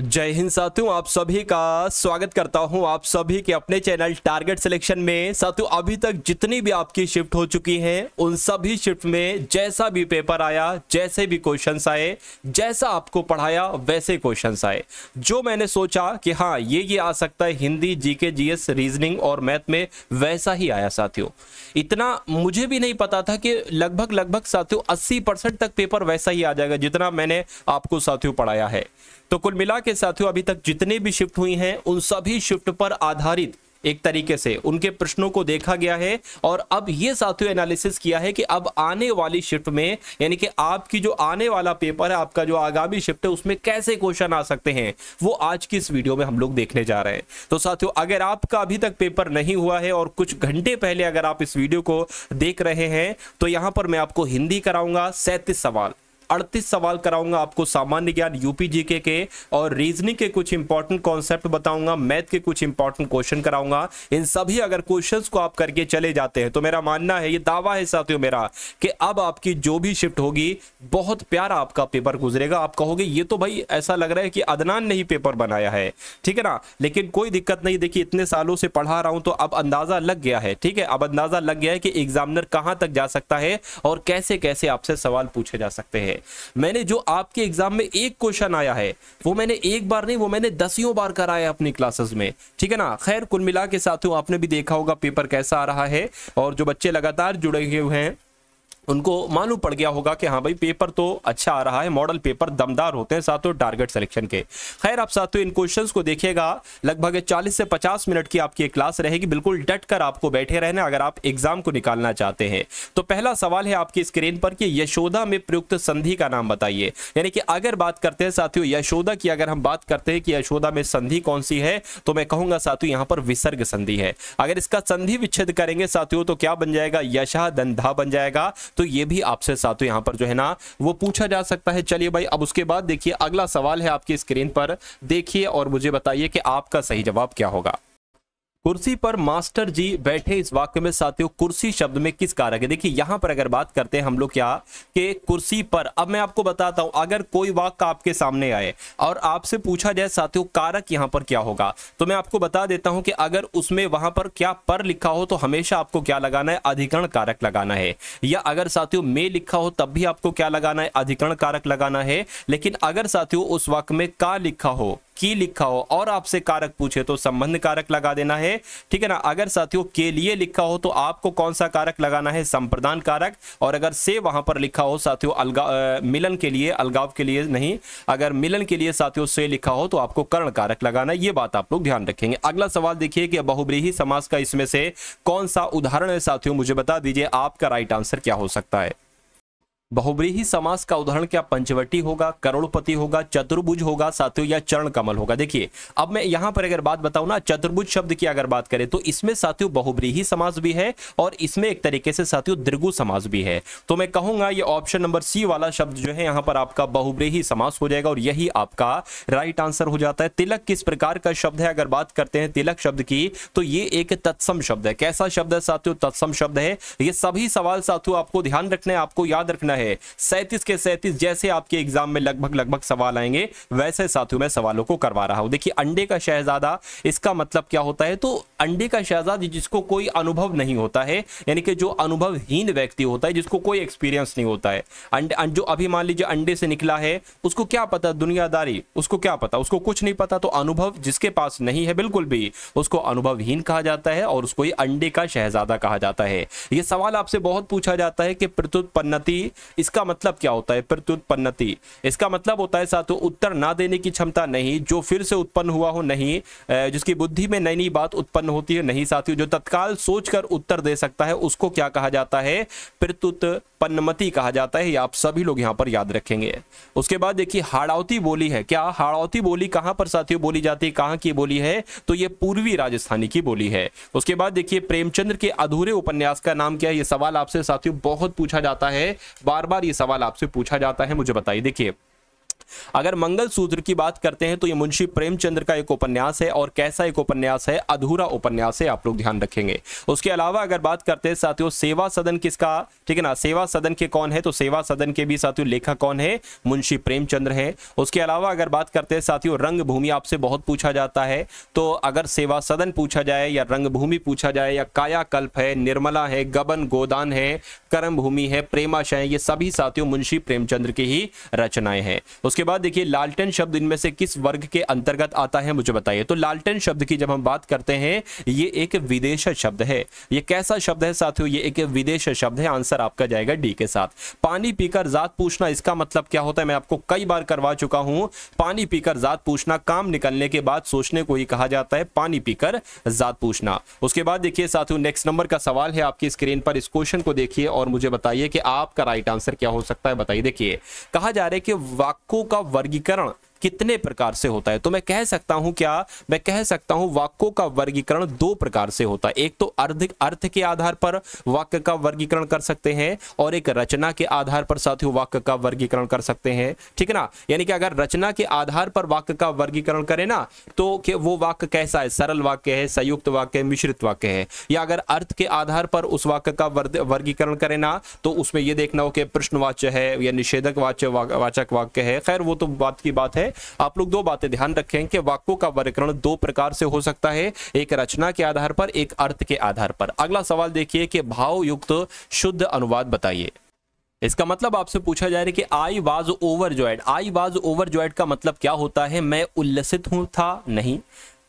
जय हिंद साथियों आप सभी का स्वागत करता हूं आप सभी के अपने चैनल टारगेट सिलेक्शन में साथियों अभी तक जितनी भी आपकी शिफ्ट हो चुकी हैं उन सभी शिफ्ट में जैसा भी पेपर आया जैसे भी क्वेश्चंस आए जैसा आपको पढ़ाया वैसे क्वेश्चंस आए जो मैंने सोचा कि हाँ ये ये आ सकता है हिंदी जीके जीएस रीजनिंग और मैथ में वैसा ही आया साथियों इतना मुझे भी नहीं पता था कि लगभग लगभग साथियों अस्सी तक पेपर वैसा ही आ जाएगा जितना मैंने आपको साथियों पढ़ाया है तो कुल मिला के साथियों अभी तक जितने भी शिफ्ट हुई हैं उन सभी शिफ्ट पर आधारित एक तरीके से उनके प्रश्नों को देखा गया है और अब ये साथियों एनालिसिस किया है कि अब आने वाली शिफ्ट में यानी कि आपकी जो आने वाला पेपर है आपका जो आगामी शिफ्ट है उसमें कैसे क्वेश्चन आ सकते हैं वो आज की इस वीडियो में हम लोग देखने जा रहे हैं तो साथियों अगर आपका अभी तक पेपर नहीं हुआ है और कुछ घंटे पहले अगर आप इस वीडियो को देख रहे हैं तो यहां पर मैं आपको हिंदी कराऊंगा सैंतीस सवाल अड़तीस सवाल कराऊंगा आपको सामान्य ज्ञान यूपी जीके के और रीजनिंग के कुछ इंपॉर्टेंट कॉन्सेप्ट बताऊंगा मैथ के कुछ इंपॉर्टेंट क्वेश्चन कराऊंगा इन सभी अगर क्वेश्चन को आप करके चले जाते हैं तो मेरा मानना है ये दावा है साथियों मेरा कि अब आपकी जो भी शिफ्ट होगी बहुत प्यारा आपका पेपर गुजरेगा आप कहोगे ये तो भाई ऐसा लग रहा है कि अदनान ने ही पेपर बनाया है ठीक है ना लेकिन कोई दिक्कत नहीं देखिए इतने सालों से पढ़ा रहा हूं तो अब अंदाजा लग गया है ठीक है अब अंदाजा लग गया है कि एग्जामिनर कहां तक जा सकता है और कैसे कैसे आपसे सवाल पूछे जा सकते हैं है मैंने जो आपके एग्जाम में एक क्वेश्चन आया है वो मैंने एक बार नहीं वो मैंने दसियों बार कराया अपनी क्लासेस में ठीक है ना खैर कुल मिला के साथ आपने भी देखा होगा पेपर कैसा आ रहा है और जो बच्चे लगातार जुड़े हुए हैं उनको मालूम पड़ गया होगा कि हाँ भाई पेपर तो अच्छा आ रहा है मॉडल पेपर दमदार होते हैं सातों टारगेट सिलेक्शन के खैर आप साथ इन क्वेश्चंस को देखिएगा लगभग 40 से 50 मिनट की आपकी क्लास रहेगी बिल्कुल डट कर आपको बैठे रहना अगर आप एग्जाम को निकालना चाहते हैं तो पहला सवाल है आपकी स्क्रीन पर कि यशोदा में प्रयुक्त संधि का नाम बताइए यानी कि अगर बात करते हैं साथियों यशोदा की अगर हम बात करते हैं कि यशोदा में संधि कौन सी है तो मैं कहूंगा साथियों यहाँ पर विसर्ग संधि है अगर इसका संधि विच्छेद करेंगे साथियों तो क्या बन जाएगा यशा दंधा बन जाएगा तो ये भी आपसे साथ यहां पर जो है ना वो पूछा जा सकता है चलिए भाई अब उसके बाद देखिए अगला सवाल है आपकी स्क्रीन पर देखिए और मुझे बताइए कि आपका सही जवाब क्या होगा कुर्सी पर मास्टर जी बैठे इस वाक्य में साथियों कुर्सी शब्द में किस कारक है देखिए यहां पर अगर बात करते हैं हम लोग क्या कि कुर्सी पर अब मैं आपको बताता हूं अगर कोई वाक्य आपके सामने आए और आपसे पूछा जाए साथियों कारक यहां पर क्या होगा तो मैं आपको बता देता हूं कि अगर उसमें वहां पर क्या पर लिखा हो तो हमेशा आपको क्या लगाना है अधिकरण कारक लगाना है या अगर साथियों में लिखा हो तब भी आपको क्या लगाना है अधिकरण कारक लगाना है लेकिन अगर साथियों उस वाक्य में का लिखा हो की लिखा हो और आपसे कारक पूछे तो संबंध कारक लगा देना है ठीक है ना अगर साथियों के लिए लिखा हो तो आपको कौन सा कारक लगाना है संप्रदान कारक और अगर से वहां पर लिखा हो साथियों अलगाव मिलन के लिए अलगाव के लिए नहीं अगर मिलन के लिए साथियों से लिखा हो तो आपको कर्ण कारक लगाना ये बात आप लोग ध्यान रखेंगे अगला सवाल देखिए कि बहुब्रीही समाज का इसमें से कौन सा उदाहरण है साथियों मुझे बता दीजिए आपका राइट आंसर क्या हो सकता है बहुब्रीही समास का उदाहरण क्या पंचवटी होगा करोड़पति होगा चतुर्भुज होगा सातु या चरण कमल होगा देखिए अब मैं यहां पर अगर बात बताऊं ना चतुर्भुज शब्द की अगर बात करें तो इसमें साथियों बहुब्रीही समास भी है और इसमें एक तरीके से साथियों द्रिगु समास भी है तो मैं कहूंगा ये ऑप्शन नंबर सी वाला शब्द जो है यहां पर आपका बहुब्रीही समास हो जाएगा और यही आपका राइट आंसर हो जाता है तिलक किस प्रकार का शब्द है अगर बात करते हैं तिलक शब्द की तो ये एक तत्सम शब्द है कैसा शब्द है साथियों तत्सम शब्द है ये सभी सवाल साथियों आपको ध्यान रखना है आपको याद रखना है है सैंतीस के सैंतीस जैसे आपके एग्जाम में लगभग लगभग सवाल आएंगे वैसे साथियों मैं सवालों को करवा रहा हूं देखिए अंडे का शहजादा इसका मतलब क्या होता है तो अंडे का शहजाद जिसको कोई अनुभव नहीं होता है यानी कि जो अनुभवहीन व्यक्ति होता है जिसको कोई एक्सपीरियंस नहीं होता है अंडे जो अभी मान लीजिए अंडे से निकला है उसको क्या पता दुनियादारी उसको क्या पता उसको कुछ नहीं पता तो अनुभव जिसके पास नहीं है बिल्कुल भी उसको अनुभवहीन कहा जाता है और उसको ये अंडे का शहजादा कहा जाता है यह सवाल आपसे बहुत पूछा जाता है कि प्रत्युत्पन्नति इसका मतलब क्या होता है प्रत्युत्पन्नति इसका मतलब होता है साथ उत्तर ना देने की क्षमता नहीं जो फिर से उत्पन्न हुआ हो नहीं जिसकी बुद्धि में नई नई बात उत्पन्न होती है नहीं साथियों जो तत्काल सोचकर उत्तर दे सकता है उसको क्या कहा जाता है प्रत्युत पन्नमती कहा जाता है ये आप सभी लोग यहाँ पर याद रखेंगे उसके बाद देखिए हाड़ौती बोली है क्या हाड़ौती बोली कहाँ पर साथियों बोली जाती है कहाँ की बोली है तो ये पूर्वी राजस्थानी की बोली है उसके बाद देखिए प्रेमचंद्र के अधूरे उपन्यास का नाम क्या है ये सवाल आपसे साथियों बहुत पूछा जाता है बार बार ये सवाल आपसे पूछा जाता है मुझे बताइए देखिए अगर मंगल सूत्र की बात करते हैं तो ये मुंशी प्रेमचंद्र का एक उपन्यास है और कैसा एक उपन्यास है अधूरा उपन्यास है आप लोग ध्यान रखेंगे उसके अलावा अगर बात करते हैं साथियों सेवा सदन किसका ठीक है ना सेवा सदन के कौन है तो सेवा सदन के भी साथियों लेखक कौन है मुंशी प्रेमचंद्र है उसके अलावा अगर बात करते हैं साथियों रंग आपसे बहुत पूछा जाता है तो अगर सेवा सदन पूछा जाए या रंग पूछा जाए या कायाकल्प है निर्मला है गबन गोदान है कर्म है प्रेमाशय ये सभी साथियों मुंशी प्रेमचंद्र की ही रचनाएं हैं उसके बाद देखिए लालटेन शब्द इनमें से किस वर्ग के अंतर्गत आता है मुझे बताइए तो लालटेन शब्द की जब हम बात करते हैं ये एक विदेश शब्द है ये कैसा शब्द है साथियों ये एक विदेश शब्द है आंसर आपका जाएगा डी के साथ पानी पीकर जात पूछना इसका मतलब क्या होता है मैं आपको कई बार करवा चुका हूं पानी पीकर जात पूछना काम निकलने के बाद सोचने को ही कहा जाता है पानी पीकर जात पूछना उसके बाद देखिए साथियों नेक्स्ट नंबर का सवाल है आपकी स्क्रीन पर इस क्वेश्चन को देखिए और मुझे बताइए कि आपका राइट आंसर क्या हो सकता है बताइए देखिए कहा जा रहा है कि वाक्यों का वर्गीकरण कितने प्रकार से होता है तो मैं कह सकता हूं क्या मैं कह सकता हूं वाक्यों का वर्गीकरण दो प्रकार से होता है एक तो अर्ध अर्थ के आधार पर वाक्य का वर्गीकरण कर सकते हैं और एक रचना के आधार पर साथियों वाक्य का वर्गीकरण कर सकते हैं ठीक है ना यानी कि अगर रचना के आधार पर वाक्य का वर्गीकरण करें ना तो वो वाक्य कैसा है सरल वाक्य है संयुक्त वाक्य है मिश्रित वाक्य है या अगर अर्थ के आधार पर उस वाक्य का वर्गीकरण करें ना तो उसमें यह देखना हो कि प्रश्नवाच्य है या निषेधक वाच्य वाचक वाक्य है खैर वो तो बात की बात है आप लोग दो बातें ध्यान रखें कि वाक्यों का वर्गीकरण दो प्रकार से हो सकता है एक रचना के आधार पर एक अर्थ के आधार पर अगला सवाल देखिए कि युक्त शुद्ध अनुवाद बताइए इसका मतलब आपसे पूछा जा रहा है कि I was overjoyed I was overjoyed का मतलब क्या होता है मैं उल्लसित हूं था नहीं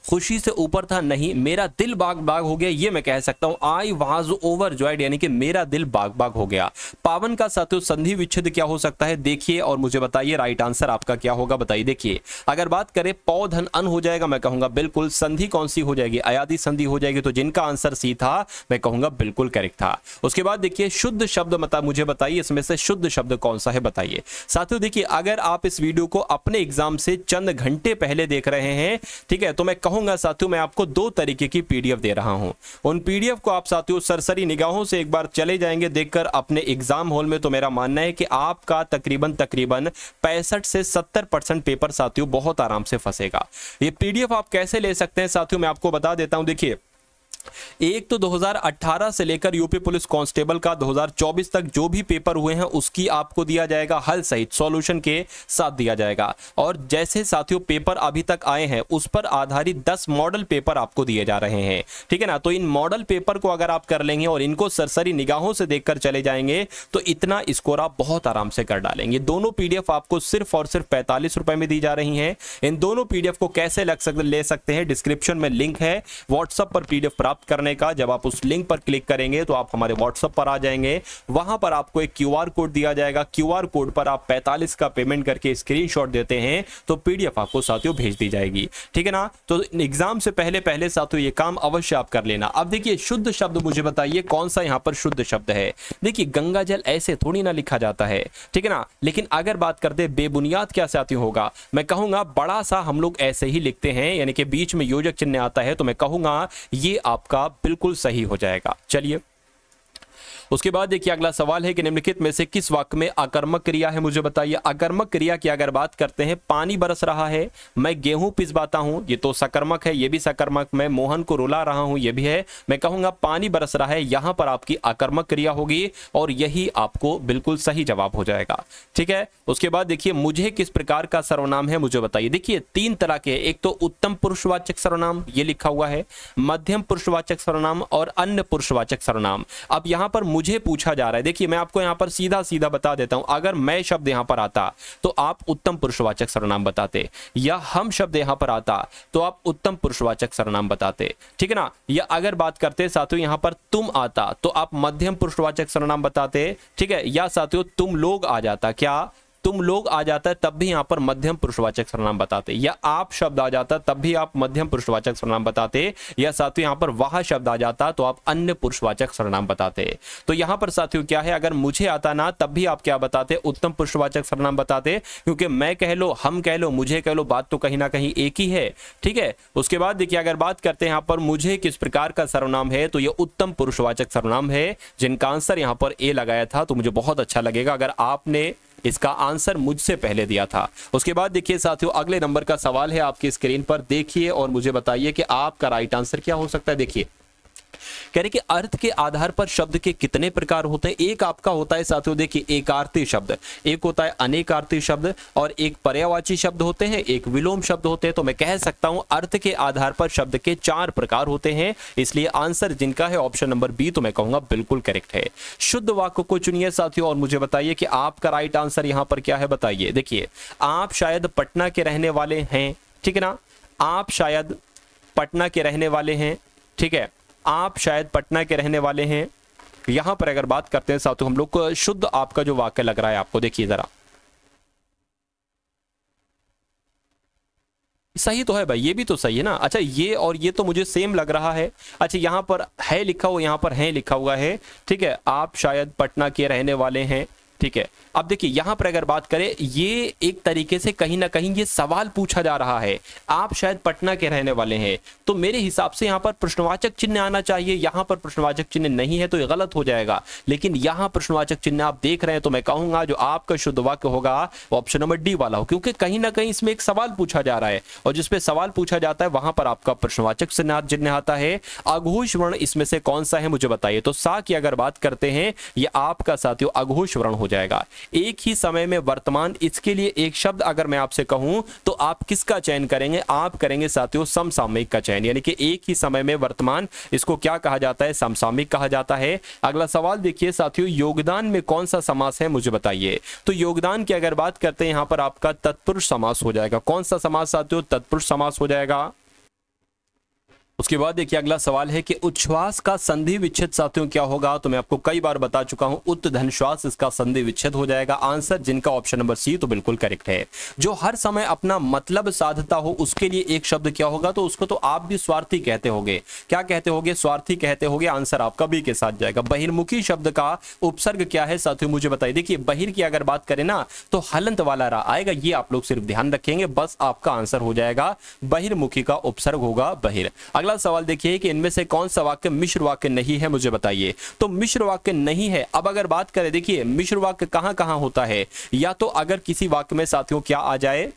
खुशी से ऊपर था नहीं मेरा दिल बाग बाग हो गया ये मैं कह सकता हूँ आई वाज ओवर जॉयड यानी कि मेरा दिल बाग बाग हो गया पावन का साथियों संधि विच्छेद क्या हो सकता है देखिए और मुझे बताइए राइट आंसर आपका क्या होगा बताइए देखिए अगर बात करें पौधन अन हो जाएगा मैं कहूंगा बिल्कुल संधि कौन सी हो जाएगी अयादी संधि हो जाएगी तो जिनका आंसर सी था मैं कहूंगा बिल्कुल करेक्ट था उसके बाद देखिए शुद्ध शब्द मतलब मुझे बताइए इसमें से शुद्ध शब्द कौन सा है बताइए साथियों देखिए अगर आप इस वीडियो को अपने एग्जाम से चंद घंटे पहले देख रहे हैं ठीक है तो मैं चाहूंगा साथियों मैं आपको दो तरीके की पीडीएफ दे रहा हूं उन पीडीएफ को आप साथियों सरसरी निगाहों से एक बार चले जाएंगे देखकर अपने एग्जाम हॉल में तो मेरा मानना है कि आपका तकरीबन तकरीबन पैंसठ से सत्तर परसेंट पेपर साथियों बहुत आराम से फंसेगा ये पीडीएफ आप कैसे ले सकते हैं साथियों मैं आपको बता देता हूं देखिए एक तो 2018 से लेकर यूपी पुलिस कांस्टेबल का 2024 तक जो भी पेपर हुए हैं उसकी आपको दिया जाएगा हल सहित सॉल्यूशन के साथ दिया जाएगा और जैसे साथियों पेपर अभी तक आए हैं उस पर आधारित 10 मॉडल पेपर आपको दिए जा रहे हैं ठीक है ना तो इन मॉडल पेपर को अगर आप कर लेंगे और इनको सरसरी निगाहों से देखकर चले जाएंगे तो इतना स्कोर आप बहुत आराम से कर डालेंगे दोनों पीडीएफ आपको सिर्फ और सिर्फ पैंतालीस रुपए में दी जा रही है इन दोनों पीडीएफ को कैसे लग सकते ले सकते हैं डिस्क्रिप्शन में लिंक है व्हाट्सएप पर पीडीएफ प्राप्त प्राप्त करने का जब आप उस लिंक पर क्लिक करेंगे तो आप हमारे व्हाट्सएप पर आ जाएंगे वहां पर आपको एक क्यू कोड दिया जाएगा क्यू कोड पर आप पैंतालीस का पेमेंट करके स्क्रीन देते हैं तो पीडीएफ आपको साथियों भेज दी जाएगी ठीक है ना तो एग्जाम से पहले पहले साथियों ये काम अवश्य आप कर लेना अब देखिए शुद्ध शब्द मुझे बताइए कौन सा यहां पर शुद्ध शब्द है देखिए गंगा जल ऐसे थोड़ी ना लिखा जाता है ठीक है ना लेकिन अगर बात करते बेबुनियाद क्या साथियों होगा मैं कहूंगा बड़ा सा हम लोग ऐसे ही लिखते हैं यानी कि बीच में योजक चिन्ह आता है तो मैं कहूंगा ये आप आपका बिल्कुल सही हो जाएगा चलिए उसके बाद देखिए अगला सवाल है कि निम्नलिखित में से किस वाक्य में आकर्मक क्रिया है मुझे बताइए आकर्मक क्रिया की अगर बात करते हैं पानी बरस रहा है मैं गेहूं पिसवाता हूं ये तो सकर्मक है ये भी सकर्मक मैं मोहन को रुला रहा हूं ये भी है मैं कहूंगा पानी बरस रहा है यहां पर आपकी आकर्मक क्रिया होगी और यही आपको बिल्कुल सही जवाब हो जाएगा ठीक है उसके बाद देखिए मुझे किस प्रकार का सर्वनाम है मुझे बताइए देखिए तीन तरह के एक तो उत्तम पुरुषवाचक सर्वनाम ये लिखा हुआ है मध्यम पुरुषवाचक सर्वनाम और अन्य पुरुषवाचक सर्वनाम अब यहां पर मुझे पूछा जा रहा है देखिए मैं आपको यहां पर सीधा सीधा बता देता हूं अगर मैं शब्द यहां पर आता तो आप उत्तम पुरुषवाचक सरनाम बताते या हम शब्द यहां पर आता तो आप उत्तम पुरुषवाचक सरनाम बताते ठीक है ना या अगर बात करते साथियों यहां पर तुम आता तो आप मध्यम पुरुषवाचक सरनाम बताते ठीक है या साथियों तुम लोग आ जाता क्या तुम लोग आ जाता है तब भी यहां पर मध्यम पुरुषवाचक सरनाम बताते या आप शब्द आ जाता तब भी आप मध्यम पुरुषवाचक सरनाम बताते या साथियों यहां पर वह शब्द आ जाता तो आप अन्य पुरुषवाचक सरनाम बताते तो यहां पर साथियों क्या है अगर मुझे आता ना तब भी आप क्या बताते उत्तम पुरुषवाचक सरनाम बताते क्योंकि मैं कह लो हम कह लो मुझे कह लो बात तो कहीं ना कहीं एक ही है ठीक है उसके बाद देखिए अगर बात करते हैं यहाँ पर मुझे किस प्रकार का सर्वनाम है तो यह उत्तम पुरुषवाचक सर्वनाम है जिनका आंसर यहां पर ए लगाया था तो मुझे बहुत अच्छा लगेगा अगर आपने इसका आंसर मुझसे पहले दिया था उसके बाद देखिए साथियों अगले नंबर का सवाल है आपकी स्क्रीन पर देखिए और मुझे बताइए कि आपका राइट आंसर क्या हो सकता है देखिए कह रहे कि अर्थ के आधार पर शब्द के कितने प्रकार होते हैं एक आपका होता है साथियों देखिए एकार्थी शब्द एक होता है अनेकार्थी शब्द और एक पर्यावाची शब्द होते हैं एक विलोम शब्द होते हैं तो मैं कह सकता हूं अर्थ के आधार पर शब्द के चार प्रकार होते हैं इसलिए आंसर जिनका है ऑप्शन नंबर बी तो मैं कहूंगा बिल्कुल करेक्ट है शुद्ध वाक्य को चुनिए साथियों और मुझे बताइए कि आपका राइट आंसर यहां पर क्या है बताइए देखिए आप शायद पटना के रहने वाले हैं ठीक है ना आप शायद पटना के रहने वाले हैं ठीक है आप शायद पटना के रहने वाले हैं यहां पर अगर बात करते हैं साथ हम लोग को शुद्ध आपका जो वाक्य लग रहा है आपको देखिए ज़रा सही तो है भाई ये भी तो सही है ना अच्छा ये और ये तो मुझे सेम लग रहा है अच्छा यहाँ पर है लिखा हुआ यहाँ पर है लिखा हुआ है ठीक है आप शायद पटना के रहने वाले हैं ठीक है अब देखिए यहां पर अगर बात करें ये एक तरीके से कहीं ना कहीं ये सवाल पूछा जा रहा है आप शायद पटना के रहने वाले हैं तो मेरे हिसाब से यहाँ पर प्रश्नवाचक चिन्ह आना चाहिए यहां पर प्रश्नवाचक चिन्ह नहीं है तो ये गलत हो जाएगा लेकिन यहाँ प्रश्नवाचक चिन्ह आप देख रहे हैं तो मैं कहूंगा जो आपका शुद्ध वाक्य होगा ऑप्शन नंबर डी वाला हो क्योंकि कहीं ना कहीं इसमें एक सवाल पूछा जा रहा है और जिसपे सवाल पूछा जाता है वहां पर आपका प्रश्नवाचक चिन्ह आता है अघोष वर्ण इसमें से कौन सा है मुझे बताइए तो सा की अगर बात करते हैं ये आपका साथियों अघोष वर्ण हो जाएगा एक ही समय में वर्तमान इसके लिए एक शब्द अगर मैं आपसे कहूं तो आप किसका चयन करेंगे आप करेंगे साथियों समसामयिक का चयन यानी कि एक ही समय में वर्तमान इसको क्या कहा जाता है समसामयिक कहा जाता है अगला सवाल देखिए साथियों योगदान में कौन सा समास है मुझे बताइए तो योगदान की अगर बात करते हैं यहां पर आपका तत्पुरुष समास हो जाएगा कौन सा समास साथियों तत्पुरुष समास हो जाएगा उसके बाद देखिए अगला सवाल है कि उच्छ्वास का संधि विच्छेद साथियों क्या होगा तो मैं आपको कई बार बता चुका हूं उत्त धन श्वास इसका संधि विच्छेद हो जाएगा आंसर जिनका ऑप्शन नंबर सी तो बिल्कुल करेक्ट है जो हर समय अपना मतलब साधता हो उसके लिए एक शब्द क्या होगा तो उसको तो आप भी स्वार्थी कहते हो क्या कहते हो स्वार्थी कहते हो आंसर आपका बी के साथ जाएगा बहिर्मुखी शब्द का उपसर्ग क्या है साथियों मुझे बताइए देखिए बहिर की अगर बात करें ना तो हलंत वाला रहा आएगा ये आप लोग सिर्फ ध्यान रखेंगे बस आपका आंसर हो जाएगा बहिर्मुखी का उपसर्ग होगा बहिर अगला सवाल देखिए कि इनमें से कौन सा वाक्य मिश्र वाक्य नहीं है मुझे बताइए तो मिश्र वाक्य नहीं है अब अगर बात करें देखिए मिश्र वाक्य कहां कहां होता है या तो अगर किसी वाक्य में साथियों क्या आ जाए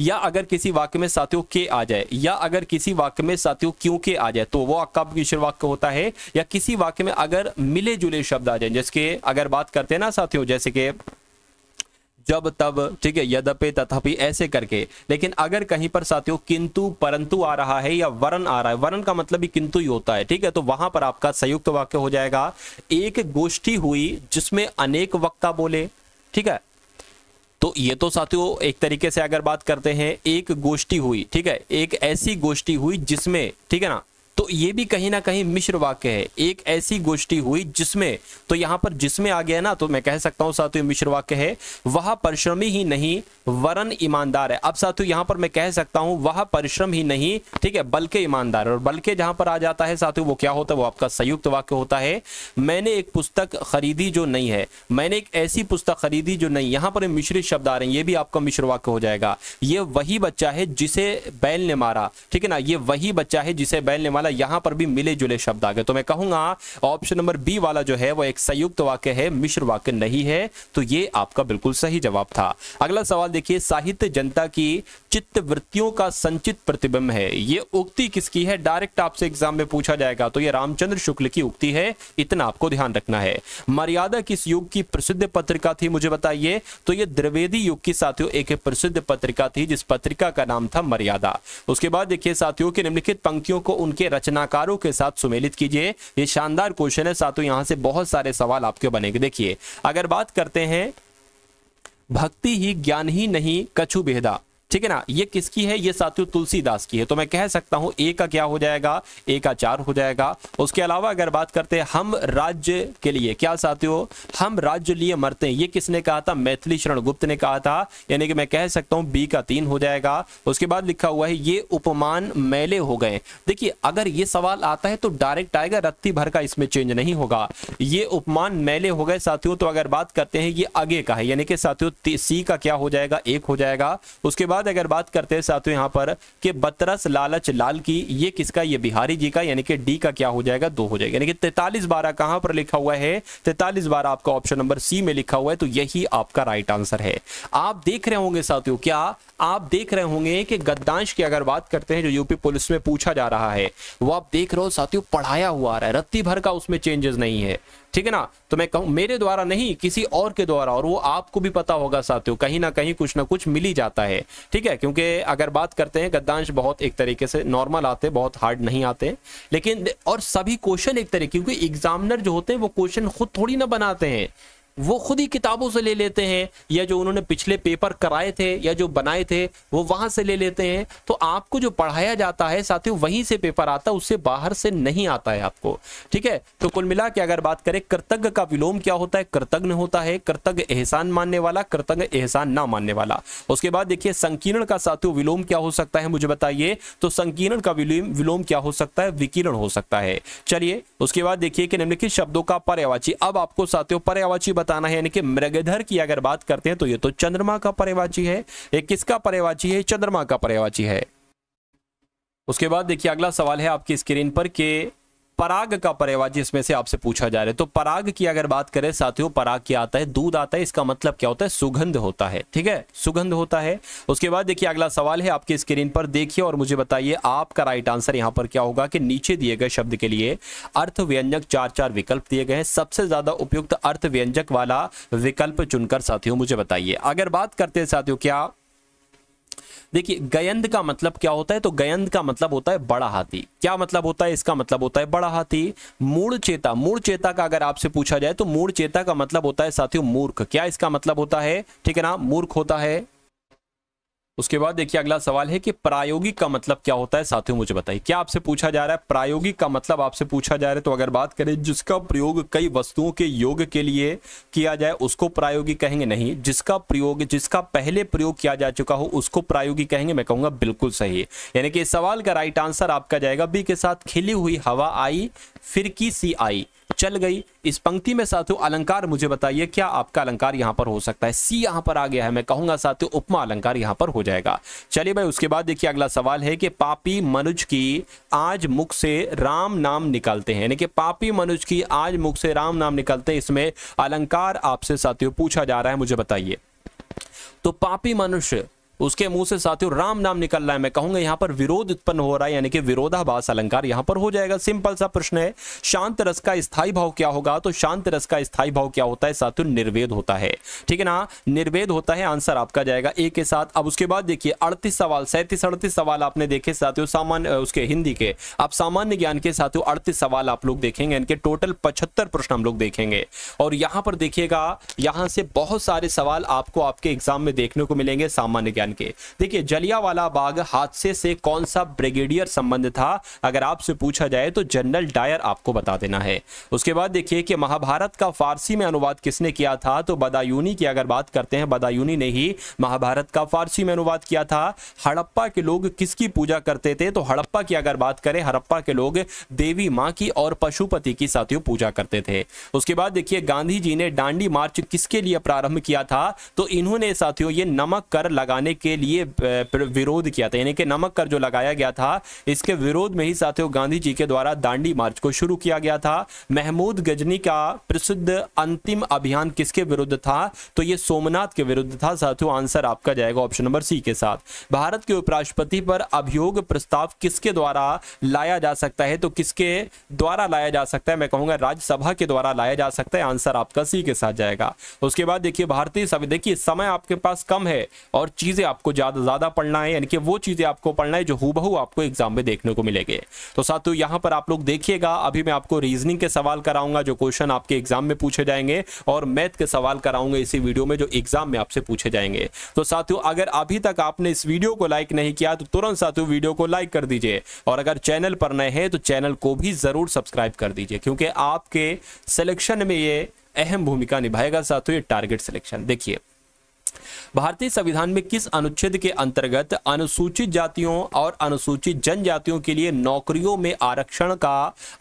या अगर किसी वाक्य में साथियों के आ जाए या अगर किसी वाक्य में साथियों क्यों के आ जाए तो वो कब मिश्र वाक्य होता है या किसी वाक्य में अगर मिले जुले शब्द आ जाए जैसे अगर बात करते हैं ना साथियों जैसे कि जब तब ठीक है यद्यपि तथापि ऐसे करके लेकिन अगर कहीं पर साथियों किंतु परंतु आ रहा है या वरण आ रहा है वरण का मतलब भी किंतु ही होता है ठीक है तो वहां पर आपका संयुक्त वाक्य हो जाएगा एक गोष्ठी हुई जिसमें अनेक वक्ता बोले ठीक है तो ये तो साथियों एक तरीके से अगर बात करते हैं एक गोष्ठी हुई ठीक है एक ऐसी गोष्ठी हुई जिसमें ठीक है ना तो ये भी कहीं ना कहीं मिश्र वाक्य है एक ऐसी गोष्ठी हुई जिसमें तो यहां पर जिसमें आ गया ना तो मैं कह सकता हूं साथियों मिश्र वाक्य है वह परिश्रमी ही नहीं वरन ईमानदार है अब साथियों यहां पर मैं कह सकता हूं वह परिश्रम ही नहीं ठीक है बल्कि ईमानदार और बल्कि जहां पर आ जाता है साथियों वो क्या होता है वो आपका संयुक्त वाक्य होता है मैंने एक पुस्तक खरीदी जो नहीं है मैंने एक ऐसी पुस्तक खरीदी जो नहीं यहां पर मिश्रित शब्द आ रहे हैं ये भी आपका मिश्र वाक्य हो जाएगा ये वही बच्चा है जिसे बैल ने मारा ठीक है ना ये वही बच्चा है जिसे बैल ने मारा वाला यहां पर भी मिले जुले शब्द आ गए तो मैं कहूंगा ऑप्शन नंबर बी वाला जो है वो एक संयुक्त वाक्य है मिश्र वाक्य नहीं है तो ये आपका बिल्कुल सही जवाब था अगला सवाल देखिए साहित्य जनता की चित्तवृत्तियों का संचित प्रतिबिंब है ये उक्ति किसकी है डायरेक्ट आपसे एग्जाम में पूछा जाएगा तो ये रामचंद्र शुक्ल की उक्ति है इतना आपको ध्यान रखना है मर्यादा किस युग की प्रसिद्ध पत्रिका थी मुझे बताइए तो ये द्रिवेदी युग की साथियों एक प्रसिद्ध पत्रिका थी जिस पत्रिका का नाम था मर्यादा उसके बाद देखिए साथियों की निम्नलिखित पंक्तियों को उनके रचनाकारों के साथ सुमेलित कीजिए ये शानदार क्वेश्चन है साथ यहां से बहुत सारे सवाल आपके बनेंगे देखिए अगर बात करते हैं भक्ति ही ज्ञान ही नहीं कछु भेदा ठीक है ना ये किसकी है ये साथियों तुलसीदास की है तो मैं कह सकता हूं ए का क्या हो जाएगा ए का चार हो जाएगा उसके अलावा अगर बात करते हैं हम राज्य के लिए क्या साथियों हम राज्य लिए मरते हैं ये किसने कहा था मैथिली शरण गुप्त ने कहा था यानी कि मैं कह सकता हूं बी का तीन हो जाएगा उसके बाद लिखा हुआ है ये उपमान मैले हो गए देखिए अगर ये सवाल आता है तो डायरेक्ट आएगा रत्ती भर का इसमें चेंज नहीं होगा ये उपमान मैले हो गए साथियों तो अगर बात करते हैं ये आगे का है यानी कि साथियों सी का क्या हो जाएगा एक हो जाएगा उसके बाद बाद अगर बात करते हैं साथियों यहाँ पर कि बतरस लालच लाल की ये किसका ये बिहारी जी का यानी कि डी का क्या हो जाएगा दो हो जाएगा यानी कि तैतालीस बारह कहाँ पर लिखा हुआ है तैतालीस बारह आपका ऑप्शन नंबर सी में लिखा हुआ है तो यही आपका राइट आंसर है आप देख रहे होंगे साथियों क्या आप देख रहे होंगे कि गद्दांश की अगर बात करते हैं जो यूपी पुलिस में पूछा जा रहा है वो आप देख रहे हो साथियों पढ़ाया हुआ आ रहा है रत्ती भर का उसमें चेंजेस नहीं है ठीक है ना तो मैं कहूँ मेरे द्वारा नहीं किसी और के द्वारा और वो आपको भी पता होगा साथियों कहीं ना कहीं कुछ ना कुछ मिल ही जाता है ठीक है क्योंकि अगर बात करते हैं गद्दांश बहुत एक तरीके से नॉर्मल आते बहुत हार्ड नहीं आते लेकिन और सभी क्वेश्चन एक तरीके क्योंकि एग्जामिनर जो होते हैं वो क्वेश्चन खुद थोड़ी ना बनाते हैं वो खुद ही किताबों से ले लेते हैं या जो उन्होंने पिछले पेपर कराए थे या जो बनाए थे वो वहां से ले लेते हैं तो आपको जो पढ़ाया जाता है साथियों वहीं से पेपर आता है उससे बाहर से नहीं आता है आपको ठीक है तो कुल मिला के अगर बात करें कृतज्ञ का विलोम क्या होता है कृतज्ञ होता है कृतज्ञ एहसान मानने वाला कृतज्ञ एहसान ना मानने वाला उसके बाद देखिए संकीर्ण का साथियों विलोम क्या हो सकता है मुझे बताइए तो संकीर्ण का विलोम क्या हो सकता है विकीर्ण हो सकता है चलिए उसके बाद देखिए कि निम्नलिखित शब्दों का पर्यावाची अब आपको साथियों पर्यावाची बताना है यानी कि मृगधर की अगर बात करते हैं तो ये तो चंद्रमा का पर्यावाची है ये किसका पर्यावाची है चंद्रमा का पर्यावाची है उसके बाद देखिए अगला सवाल है आपकी स्क्रीन पर के पराग का पर्यावाची इसमें से आपसे पूछा जा रहा है तो पराग की अगर बात करें साथियों पराग क्या आता है दूध आता है इसका मतलब क्या होता है सुगंध होता है ठीक है सुगंध होता है उसके बाद देखिए अगला सवाल है आपकी स्क्रीन पर देखिए और मुझे बताइए आपका राइट आंसर यहां पर क्या होगा कि नीचे दिए गए शब्द के लिए अर्थ व्यंजक चार चार विकल्प दिए गए हैं सबसे ज्यादा उपयुक्त अर्थ व्यंजक वाला विकल्प चुनकर साथियों मुझे बताइए अगर बात करते हैं साथियों क्या देखिए गयंद का मतलब क्या होता है तो गयंद का मतलब होता है बड़ा हाथी क्या मतलब होता है इसका मतलब होता है बड़ा हाथी मूड़ चेता मूड़ चेता का अगर आपसे पूछा जाए तो मूड़ चेता का मतलब होता है साथियों मूर्ख क्या इसका मतलब होता है ठीक है ना मूर्ख होता है उसके बाद देखिए अगला सवाल है कि प्रायोगिक का मतलब क्या होता है साथियों मुझे बताइए क्या आपसे पूछा जा रहा है प्रायोगिक का मतलब आपसे पूछा जा रहा है तो अगर बात करें जिसका प्रयोग कई वस्तुओं के योग के लिए किया जाए उसको प्रायोगिक कहेंगे नहीं जिसका प्रयोग जिसका पहले प्रयोग किया जा चुका हो उसको प्रायोगिक कहेंगे मैं कहूंगा बिल्कुल सही है यानी कि इस सवाल का राइट आंसर आपका जाएगा बी के साथ खिली हुई हवा आई फिर की सी आई चल गई इस पंक्ति में साथियों अलंकार मुझे बताइए क्या आपका अलंकार यहां पर हो सकता है सी यहां पर आ गया है मैं कहूंगा साथियों उपमा अलंकार यहां पर हो जाएगा चलिए भाई उसके बाद देखिए अगला सवाल है कि पापी मनुज की आज मुख से राम नाम निकालते हैं यानी कि पापी मनुज की आज मुख से राम नाम निकालते हैं इसमें अलंकार आपसे साथियों पूछा जा रहा है मुझे बताइए तो पापी मनुष्य उसके मुंह से साथियों राम नाम निकल रहा है मैं कहूंगा यहाँ पर विरोध उत्पन्न हो रहा है यानी कि विरोधाभास अलंकार यहाँ पर हो जाएगा सिंपल सा प्रश्न है शांत रस का स्थाई भाव क्या होगा तो शांत रस का स्थाई भाव क्या होता है साथियों निर्वेद होता है ठीक है ना निर्वेद होता है आंसर आपका जाएगा ए के साथ अब उसके बाद देखिए अड़तीस सवाल सैंतीस अड़तीस सवाल आपने देखे साथियों सामान्य उसके हिंदी के अब सामान्य ज्ञान के साथियों अड़तीस सवाल आप लोग देखेंगे इनके टोटल पचहत्तर प्रश्न हम लोग देखेंगे और यहाँ पर देखिएगा यहाँ से बहुत सारे सवाल आपको आपके एग्जाम में देखने को मिलेंगे सामान्य ज्ञान बयान के देखिए जलियावाला बाग हादसे से कौन सा ब्रिगेडियर संबंध था अगर आपसे पूछा जाए तो जनरल डायर आपको बता देना है उसके बाद देखिए कि महाभारत का फारसी में अनुवाद किसने किया था तो बदायूनी की अगर बात करते हैं बदायूनी ने ही महाभारत का फारसी में अनुवाद किया था हड़प्पा के लोग किसकी पूजा करते थे तो हड़प्पा की अगर बात करें हड़प्पा के लोग देवी माँ की और पशुपति की साथियों पूजा करते थे उसके बाद देखिए गांधी जी ने डांडी मार्च किसके लिए प्रारंभ किया था तो इन्होंने साथियों ये नमक कर लगाने के लिए विरोध किया था यानी कि नमक कर जो लगाया गया था इसके विरोध में ही साथियों गांधी जी के द्वारा दांडी मार्च को शुरू किया गया था महमूद गजनी का प्रसिद्ध अंतिम अभियान किसके विरुद्ध था तो ये सोमनाथ के विरुद्ध था साथियों आंसर आपका जाएगा ऑप्शन नंबर सी के साथ भारत के उपराष्ट्रपति पर अभियोग प्रस्ताव किसके द्वारा लाया जा सकता है तो किसके द्वारा लाया जा सकता है मैं कहूंगा राज्यसभा के द्वारा लाया जा सकता है आंसर आपका सी के साथ जाएगा उसके बाद देखिए भारतीय देखिए समय आपके पास कम है और चीजें आपको ज़्यादा ज़्यादा पढ़ना है यानी कि वो चीज़ें आपको पढ़ना है जो हूबहू आपको एग्जाम में देखने को मिलेंगे तो साथ यहां पर आप लोग देखिएगा अभी मैं आपको रीजनिंग के सवाल कराऊंगा जो क्वेश्चन आपके एग्जाम में पूछे जाएंगे और मैथ के सवाल कराऊंगा इसी वीडियो में जो एग्जाम में आपसे पूछे जाएंगे तो साथियों अगर अभी तक आपने इस वीडियो को लाइक नहीं किया तो तुरंत साथियों वीडियो को लाइक कर दीजिए और अगर चैनल पर नए हैं तो चैनल को भी ज़रूर सब्सक्राइब कर दीजिए क्योंकि आपके सिलेक्शन में ये अहम भूमिका निभाएगा साथियों ये टारगेट सिलेक्शन देखिए भारतीय संविधान में किस अनुच्छेद के अंतर्गत अनुसूचित जातियों और अनुसूचित जनजातियों के लिए नौकरियों में आरक्षण का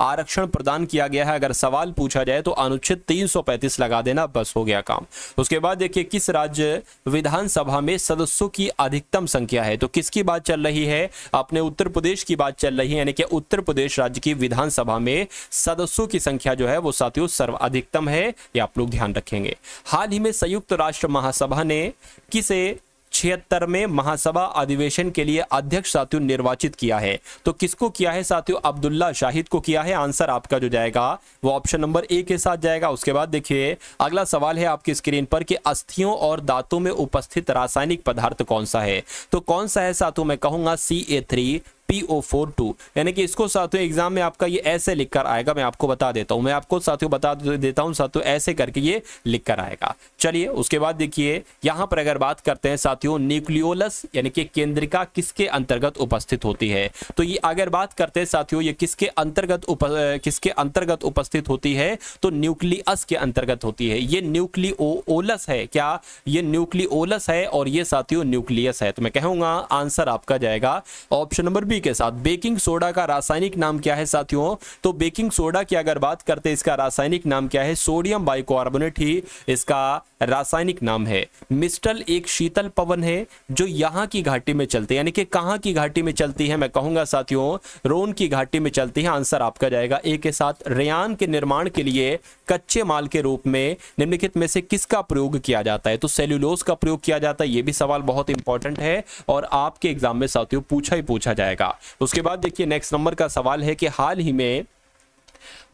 आरक्षण प्रदान किया गया है अगर सवाल पूछा जाए तो अनुच्छेद 335 लगा देना बस हो गया काम उसके बाद देखिए किस राज्य विधानसभा में सदस्यों की अधिकतम संख्या है तो किसकी बात चल रही है अपने उत्तर प्रदेश की बात चल रही है यानी कि उत्तर प्रदेश राज्य की विधानसभा में सदस्यों की संख्या जो है वो साथियों सर्व अधिकतम है ये आप लोग ध्यान रखेंगे हाल ही में संयुक्त राष्ट्र महासभा ने इक्कीस से छिहत्तर में महासभा अधिवेशन के लिए अध्यक्ष साथियों निर्वाचित किया है तो किसको किया है साथियों अब्दुल्ला शाहिद को किया है आंसर आपका जो जाएगा वो ऑप्शन नंबर ए के साथ जाएगा उसके बाद देखिए अगला सवाल है आपकी स्क्रीन पर कि अस्थियों और दांतों में उपस्थित रासायनिक पदार्थ कौन सा है तो कौन सा है साथियों मैं कहूंगा C A three P O four two यानी कि इसको साथियों एग्जाम में आपका ये ऐसे लिख कर आएगा मैं आपको बता देता हूँ मैं आपको साथियों बता देता हूँ साथियों ऐसे करके ये लिख कर आएगा चलिए उसके बाद देखिए यहाँ पर अगर बात करते हैं साथियों न्यूक्लियोलस यानी कि केंद्रिका किसके अंतर्गत उपस्थित होती है तो ये अगर बात करते हैं साथियों ये किसके अंतर्गत उप, किसके अंतर्गत उपस्थित होती है तो न्यूक्लियस के अंतर्गत होती है ये न्यूक्लियोलस है क्या ये न्यूक्लियोलस है और ये साथियों न्यूक्लियस है तो मैं कहूंगा आंसर आपका जाएगा ऑप्शन नंबर बी खूबी के साथ बेकिंग सोडा का रासायनिक नाम क्या है साथियों तो बेकिंग सोडा की अगर बात करते इसका रासायनिक नाम क्या है सोडियम बाइकार्बोनेट ही इसका रासायनिक नाम है मिस्टल एक शीतल पवन है जो यहाँ की घाटी में चलती है यानी कि कहाँ की घाटी में चलती है मैं कहूँगा साथियों रोन की घाटी में चलती है आंसर आपका जाएगा ए के साथ रेयान के निर्माण के लिए कच्चे माल के रूप में निम्नलिखित में से किसका प्रयोग किया जाता है तो सेल्यूलोस का प्रयोग किया जाता है ये भी सवाल बहुत इंपॉर्टेंट है और आपके एग्जाम में साथियों पूछा ही पूछा जाएगा उसके बाद देखिए नेक्स्ट नंबर का सवाल है कि हाल ही में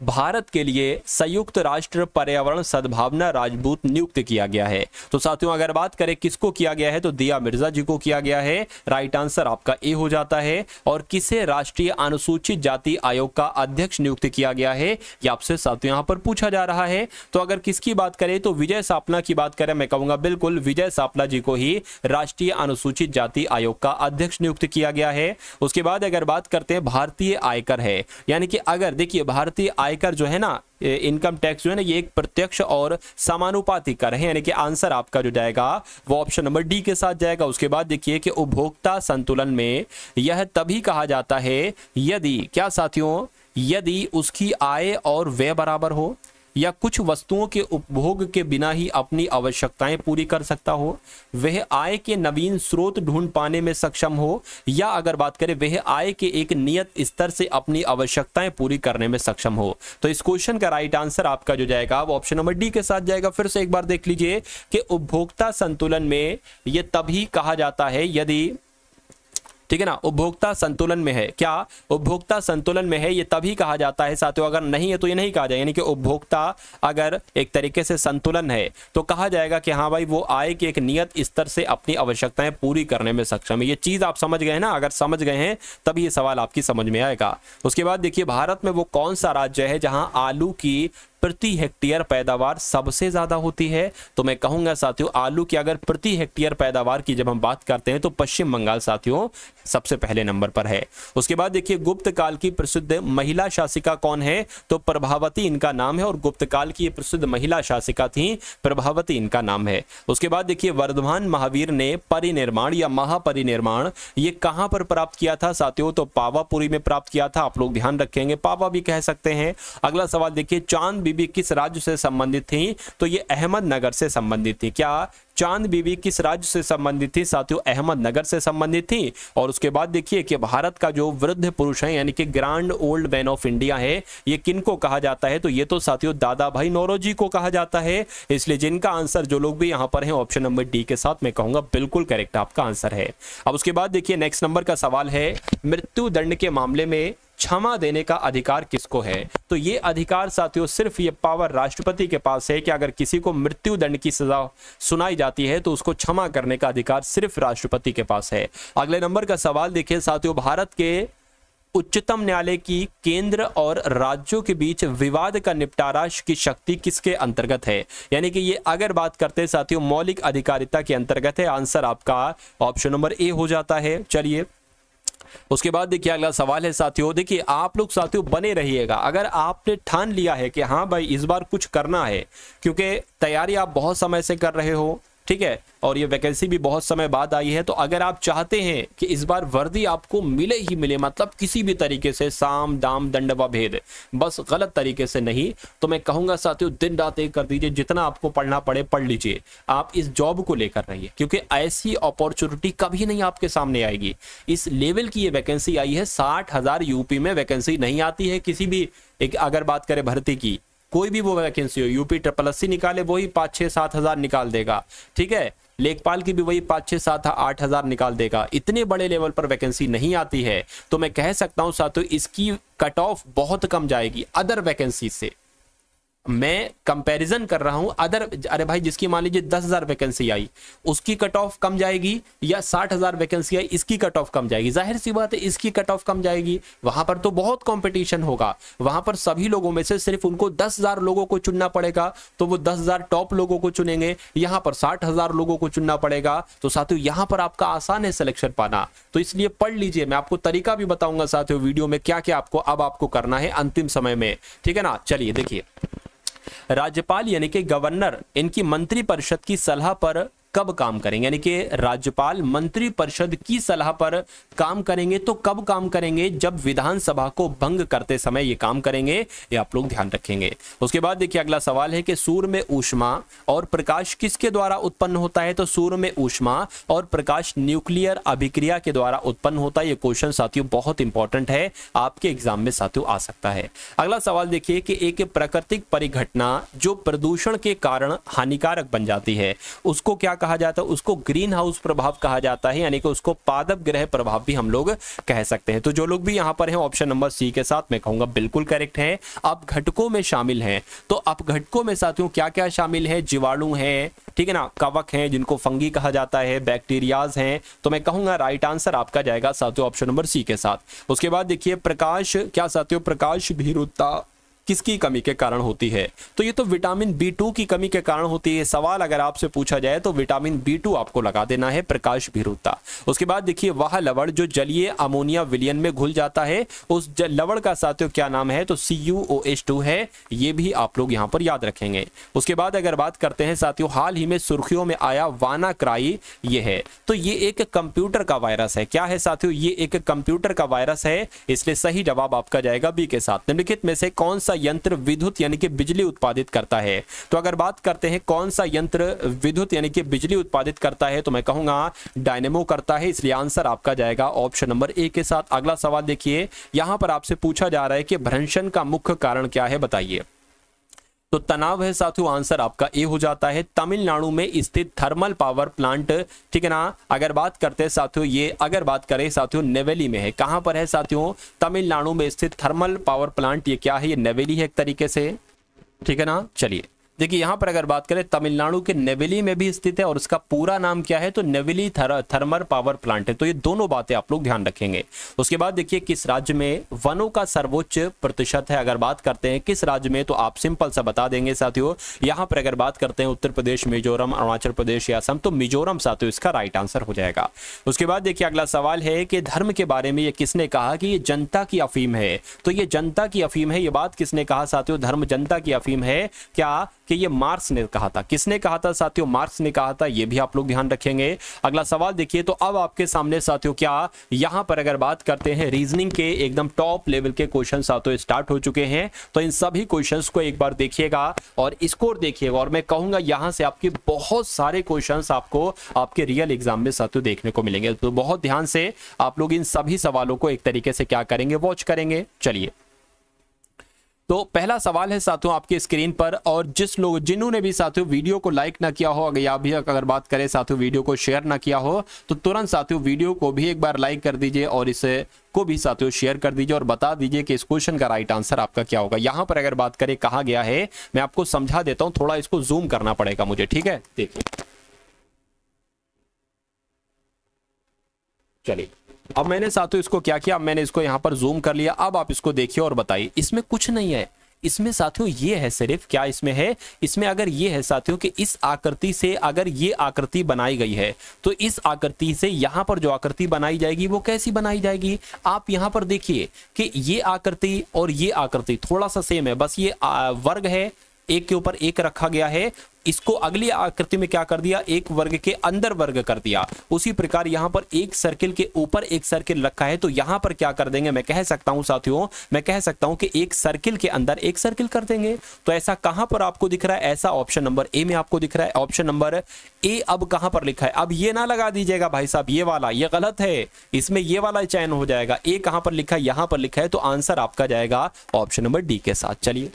भारत के लिए संयुक्त राष्ट्र पर्यावरण सद्भावना राजदूत नियुक्त किया गया है तो साथियों अगर बात करें किसको किया गया है तो दिया मिर्जा जी को किया गया है राइट आंसर आपका ए हो जाता है और किसे राष्ट्रीय अनुसूचित जाति आयोग का अध्यक्ष नियुक्त किया गया है यह आपसे साथियों यहां पर पूछा जा रहा है तो अगर किसकी बात करें तो विजय सापला की बात करें मैं कहूंगा बिल्कुल विजय सापला जी को ही राष्ट्रीय अनुसूचित जाति आयोग का अध्यक्ष नियुक्त किया गया है उसके बाद अगर बात करते हैं भारतीय आयकर है यानी कि अगर देखिए भारतीय आय आयकर जो है ना इनकम टैक्स जो है ना ये एक प्रत्यक्ष और समानुपाती कर है यानी कि आंसर आपका जो जाएगा वो ऑप्शन नंबर डी के साथ जाएगा उसके बाद देखिए कि उपभोक्ता संतुलन में यह तभी कहा जाता है यदि क्या साथियों यदि उसकी आय और व्यय बराबर हो या कुछ वस्तुओं के उपभोग के बिना ही अपनी आवश्यकताएं पूरी कर सकता हो वह आय के नवीन स्रोत ढूंढ पाने में सक्षम हो या अगर बात करें वह आय के एक नियत स्तर से अपनी आवश्यकताएं पूरी करने में सक्षम हो तो इस क्वेश्चन का राइट आंसर आपका जो जाएगा वो ऑप्शन नंबर डी के साथ जाएगा फिर से एक बार देख लीजिए कि उपभोक्ता संतुलन में यह तभी कहा जाता है यदि ठीक है ना उपभोक्ता संतुलन में है क्या उपभोक्ता संतुलन में है ये तभी कहा जाता है साथियों अगर नहीं है तो ये नहीं कहा जाए यानी कि उपभोक्ता अगर एक तरीके से संतुलन है तो कहा जाएगा कि हाँ भाई वो आय के एक नियत स्तर से अपनी आवश्यकताएं पूरी करने में सक्षम है ये चीज़ आप समझ गए ना अगर समझ गए हैं तभी ये सवाल आपकी समझ में आएगा उसके बाद देखिए भारत में वो कौन सा राज्य है जहां आलू की प्रति हेक्टेयर पैदावार सबसे ज़्यादा होती है तो मैं कहूंगा साथियों आलू की अगर प्रति हेक्टेयर पैदावार की जब हम बात करते हैं तो पश्चिम बंगाल साथियों सबसे पहले नंबर पर है उसके बाद देखिए गुप्त काल की प्रसिद्ध महिला शासिका कौन है तो प्रभावती इनका नाम है और गुप्त काल की प्रसिद्ध महिला शासिका थी प्रभावती इनका नाम है उसके बाद देखिए वर्धमान महावीर ने परिनिर्माण या महापरिनिर्माण ये कहां पर प्राप्त किया था साथियों तो पावापुरी में प्राप्त किया था आप लोग ध्यान रखेंगे पावा भी कह सकते हैं अगला सवाल देखिए चांद बीबी किस राज्य से संबंधित थी तो ये अहमदनगर से संबंधित थी क्या चांद बीवी किस राज्य से संबंधित थी साथियों अहमदनगर से संबंधित थी और उसके बाद देखिए कि भारत का जो वृद्ध पुरुष है यानी कि grand old man of India है ये किनको कहा जाता है तो ये तो साथियों दादा भाई नौरोजी को कहा जाता है इसलिए जिनका आंसर जो लोग भी यहां पर है ऑप्शन नंबर डी के साथ मैं कहूंगा बिल्कुल करेक्ट आपका आंसर है अब उसके बाद देखिए नेक्स्ट नंबर का सवाल है मृत्यु दंड के मामले में क्षमा देने का अधिकार किसको है तो ये अधिकार साथियों सिर्फ ये पावर राष्ट्रपति के पास है कि अगर किसी को मृत्यु दंड की सजा सुनाई जाती है तो उसको क्षमा करने का अधिकार सिर्फ राष्ट्रपति के पास है अगले नंबर का सवाल देखिए साथियों भारत के उच्चतम न्यायालय की केंद्र और राज्यों के बीच विवाद का निपटारा की शक्ति किसके अंतर्गत है यानी कि ये अगर बात करते हैं साथियों मौलिक अधिकारिता के अंतर्गत है आंसर आपका ऑप्शन नंबर ए हो जाता है चलिए उसके बाद देखिए अगला सवाल है साथियों देखिए आप लोग साथियों बने रहिएगा अगर आपने ठान लिया है कि हाँ भाई इस बार कुछ करना है क्योंकि तैयारी आप बहुत समय से कर रहे हो ठीक है और ये वैकेंसी भी बहुत समय बाद आई है तो अगर आप चाहते हैं कि इस बार वर्दी आपको मिले ही मिले मतलब किसी भी तरीके से साम दाम दंडवा भेद बस गलत तरीके से नहीं तो मैं कहूंगा साथियों दिन रात एक कर दीजिए जितना आपको पढ़ना पड़े पढ़ लीजिए आप इस जॉब को लेकर रहिए क्योंकि ऐसी अपॉर्चुनिटी कभी नहीं आपके सामने आएगी इस लेवल की ये वैकेंसी आई है साठ यूपी में वैकेंसी नहीं आती है किसी भी एक अगर बात करें भर्ती की कोई भी वो वैकेंसी हो यूपी ट्रिपल अस्सी निकाले वही पाँच छः सात हज़ार निकाल देगा ठीक है लेखपाल की भी वही पाँच छः सात आठ हज़ार निकाल देगा इतने बड़े लेवल पर वैकेंसी नहीं आती है तो मैं कह सकता हूँ साथ इसकी कट ऑफ बहुत कम जाएगी अदर वैकेंसी से मैं कंपैरिजन कर रहा हूं अदर अरे भाई जिसकी मान लीजिए दस हजार वैकेंसी आई उसकी कट ऑफ कम जाएगी या साठ हजार वैकेंसी आई इसकी कट ऑफ कम जाएगी जाहिर सी बात है इसकी कट ऑफ कम जाएगी वहां पर तो बहुत कंपटीशन होगा वहां पर सभी लोगों में से सिर्फ उनको दस हजार लोगों को चुनना पड़ेगा तो वो दस हजार टॉप लोगों को चुनेंगे यहां पर साठ हजार लोगों को चुनना पड़ेगा तो साथियों यहां पर आपका आसान है सिलेक्शन पाना तो इसलिए पढ़ लीजिए मैं आपको तरीका भी बताऊंगा साथियों वीडियो में क्या क्या आपको अब आपको करना है अंतिम समय में ठीक है ना चलिए देखिए राज्यपाल यानी कि गवर्नर इनकी मंत्रिपरिषद की सलाह पर कब काम करेंगे यानी कि राज्यपाल मंत्रिपरिषद की सलाह पर काम करेंगे तो कब काम करेंगे जब विधानसभा को भंग करते समय ये काम करेंगे ये आप लोग ध्यान रखेंगे उसके बाद देखिए अगला सवाल है कि सूर्य में ऊष्मा और प्रकाश किसके द्वारा उत्पन्न होता है तो सूर्य में ऊष्मा और प्रकाश न्यूक्लियर अभिक्रिया के द्वारा उत्पन्न होता है ये क्वेश्चन साथियों बहुत इंपॉर्टेंट है आपके एग्जाम में साथियों आ सकता है अगला सवाल देखिए कि एक प्राकृतिक परिघटना जो प्रदूषण के कारण हानिकारक बन जाती है उसको क्या कहा जाता है उसको ग्रीन हाउस प्रभाव कहा जाता है यानी कि उसको पादप ग्रह प्रभाव भी हम लोग कह सकते हैं तो जो लोग भी यहां पर हैं ऑप्शन नंबर सी के साथ मैं कहूंगा बिल्कुल करेक्ट है अब घटकों में शामिल हैं तो अब घटकों में साथियों क्या क्या शामिल है जीवाणु है ठीक है ना कवक है जिनको फंगी कहा जाता है बैक्टीरियाज हैं तो मैं कहूंगा राइट आंसर आपका जाएगा साथियों ऑप्शन नंबर सी के साथ उसके बाद देखिए प्रकाश क्या साथियों प्रकाश भीरुता किसकी कमी के कारण होती है तो ये तो विटामिन बी टू की कमी के कारण होती है सवाल अगर आपसे पूछा जाए तो विटामिन बी टू आपको लगा देना है प्रकाश भीरुता उसके बाद देखिए वह लवण जो जलीय अमोनिया विलियन में घुल जाता है उस लवण का साथियों क्या नाम है तो C U O H two है ये भी आप लोग यहाँ पर याद रखेंगे उसके बाद अगर बात करते हैं साथियों हाल ही में सुर्खियों में आया वाना क्राई ये है तो ये एक कंप्यूटर का वायरस है क्या है साथियों ये एक कंप्यूटर का वायरस है इसलिए सही जवाब आपका जाएगा बी के साथ निम्नलिखित में से कौन सा सा यंत्र विद्युत यानी कि बिजली उत्पादित करता है तो अगर बात करते हैं कौन सा यंत्र विद्युत यानी कि बिजली उत्पादित करता है तो मैं कहूंगा डायनेमो करता है इसलिए आंसर आपका जाएगा ऑप्शन नंबर ए के साथ अगला सवाल देखिए यहां पर आपसे पूछा जा रहा है कि भ्रंशन का मुख्य कारण क्या है बताइए तो तनाव है साथियों आंसर आपका ए हो जाता है तमिलनाडु में स्थित थर्मल पावर प्लांट ठीक है ना अगर बात करते हैं साथियों ये अगर बात करें साथियों नेवेली में है कहां पर है साथियों तमिलनाडु में स्थित थर्मल पावर प्लांट ये क्या है ये नेवेली है एक तरीके से ठीक है ना चलिए देखिए यहाँ पर अगर बात करें तमिलनाडु के नेवेली में भी स्थित है और उसका पूरा नाम क्या है तो नेवेली थर, थर्मल पावर प्लांट है तो ये दोनों बातें आप लोग ध्यान रखेंगे उसके बाद देखिए किस राज्य में वनों का सर्वोच्च प्रतिशत है अगर बात करते हैं किस राज्य में तो आप सिंपल सा बता देंगे साथियों यहाँ पर अगर बात करते हैं उत्तर प्रदेश मिजोरम अरुणाचल प्रदेश या असम तो मिजोरम साथियों इसका राइट आंसर हो जाएगा उसके बाद देखिए अगला सवाल है कि धर्म के बारे में ये किसने कहा कि ये जनता की अफीम है तो ये जनता की अफीम है ये बात किसने कहा साथियों धर्म जनता की अफीम है क्या कि ये मार्क्स ने कहा था किसने कहा था साथियों मार्क्स ने कहा था ये भी आप लोग ध्यान रखेंगे अगला सवाल देखिए तो अब आपके सामने साथियों क्या यहां पर अगर बात करते हैं रीजनिंग के एकदम टॉप लेवल के क्वेश्चन साथियों स्टार्ट हो चुके हैं तो इन सभी क्वेश्चन को एक बार देखिएगा और स्कोर देखिएगा और मैं कहूंगा यहां से आपके बहुत सारे क्वेश्चन आपको आपके रियल एग्जाम में साथियों देखने को मिलेंगे तो बहुत ध्यान से आप लोग इन सभी सवालों को एक तरीके से क्या करेंगे वॉच करेंगे चलिए तो पहला सवाल है साथियों आपके स्क्रीन पर और जिस लोग जिन्होंने भी साथियों वीडियो को लाइक ना किया हो अगर या भी अगर बात करें साथियों वीडियो को शेयर ना किया हो तो तुरंत साथियों वीडियो को भी एक बार लाइक कर दीजिए और इसे को भी साथियों शेयर कर दीजिए और बता दीजिए कि इस क्वेश्चन का राइट आंसर आपका क्या होगा यहां पर अगर बात करें कहा गया है मैं आपको समझा देता हूं थोड़ा इसको जूम करना पड़ेगा मुझे ठीक है देखिए चलिए अब मैंने साथियों इसको क्या किया अब मैंने इसको यहाँ पर जूम कर लिया अब आप इसको देखिए और बताइए इसमें कुछ नहीं है इसमें साथियों ये है सिर्फ क्या इसमें है इसमें अगर ये है साथियों कि इस आकृति से अगर ये आकृति बनाई गई है तो इस आकृति से यहाँ पर जो आकृति बनाई जाएगी वो कैसी बनाई जाएगी आप यहाँ पर देखिए कि ये आकृति और ये आकृति थोड़ा सा सेम है बस ये वर्ग है एक के ऊपर एक रखा गया है इसको अगली आकृति में क्या कर दिया एक वर्ग के अंदर वर्ग कर दिया उसी प्रकार यहां पर एक सर्किल के ऊपर एक सर्किल रखा है तो यहां पर क्या कर देंगे मैं कह सकता हूं साथियों मैं कह सकता हूं कि एक सर्किल के अंदर एक सर्किल कर देंगे तो ऐसा कहां पर आपको दिख रहा है ऐसा ऑप्शन नंबर ए में आपको दिख रहा है ऑप्शन नंबर ए अब कहां पर लिखा है अब ये ना लगा दीजिएगा भाई साहब ये वाला ये गलत है इसमें ये वाला चयन हो जाएगा ए कहां पर लिखा है यहां पर लिखा है तो आंसर आपका जाएगा ऑप्शन नंबर डी के साथ चलिए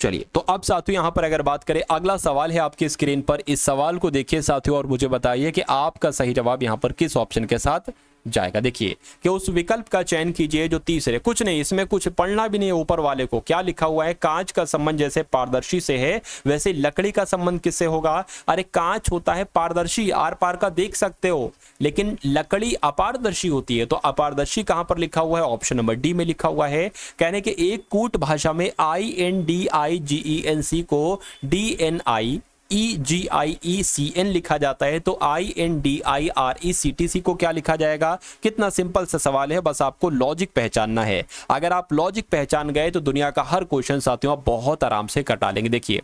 चलिए तो अब साथियों यहां पर अगर बात करें अगला सवाल है आपकी स्क्रीन पर इस सवाल को देखिए साथियों और मुझे बताइए कि आपका सही जवाब यहां पर किस ऑप्शन के साथ जाएगा देखिए कि उस विकल्प का चयन कीजिए जो तीसरे कुछ नहीं इसमें कुछ पढ़ना भी नहीं ऊपर वाले को क्या लिखा हुआ है कांच का संबंध जैसे पारदर्शी से है वैसे लकड़ी का संबंध किससे होगा अरे कांच होता है पारदर्शी आर पार का देख सकते हो लेकिन लकड़ी अपारदर्शी होती है तो अपारदर्शी कहां पर लिखा हुआ है ऑप्शन नंबर डी में लिखा हुआ है कहने के एक कूट भाषा में I N D I G E N C को D N I E G I E C N लिखा जाता है तो I N D I R E C T C को क्या लिखा जाएगा कितना सिंपल सा सवाल है बस आपको लॉजिक पहचानना है अगर आप लॉजिक पहचान गए तो दुनिया का हर क्वेश्चन साथियों आप बहुत आराम से कटा लेंगे देखिए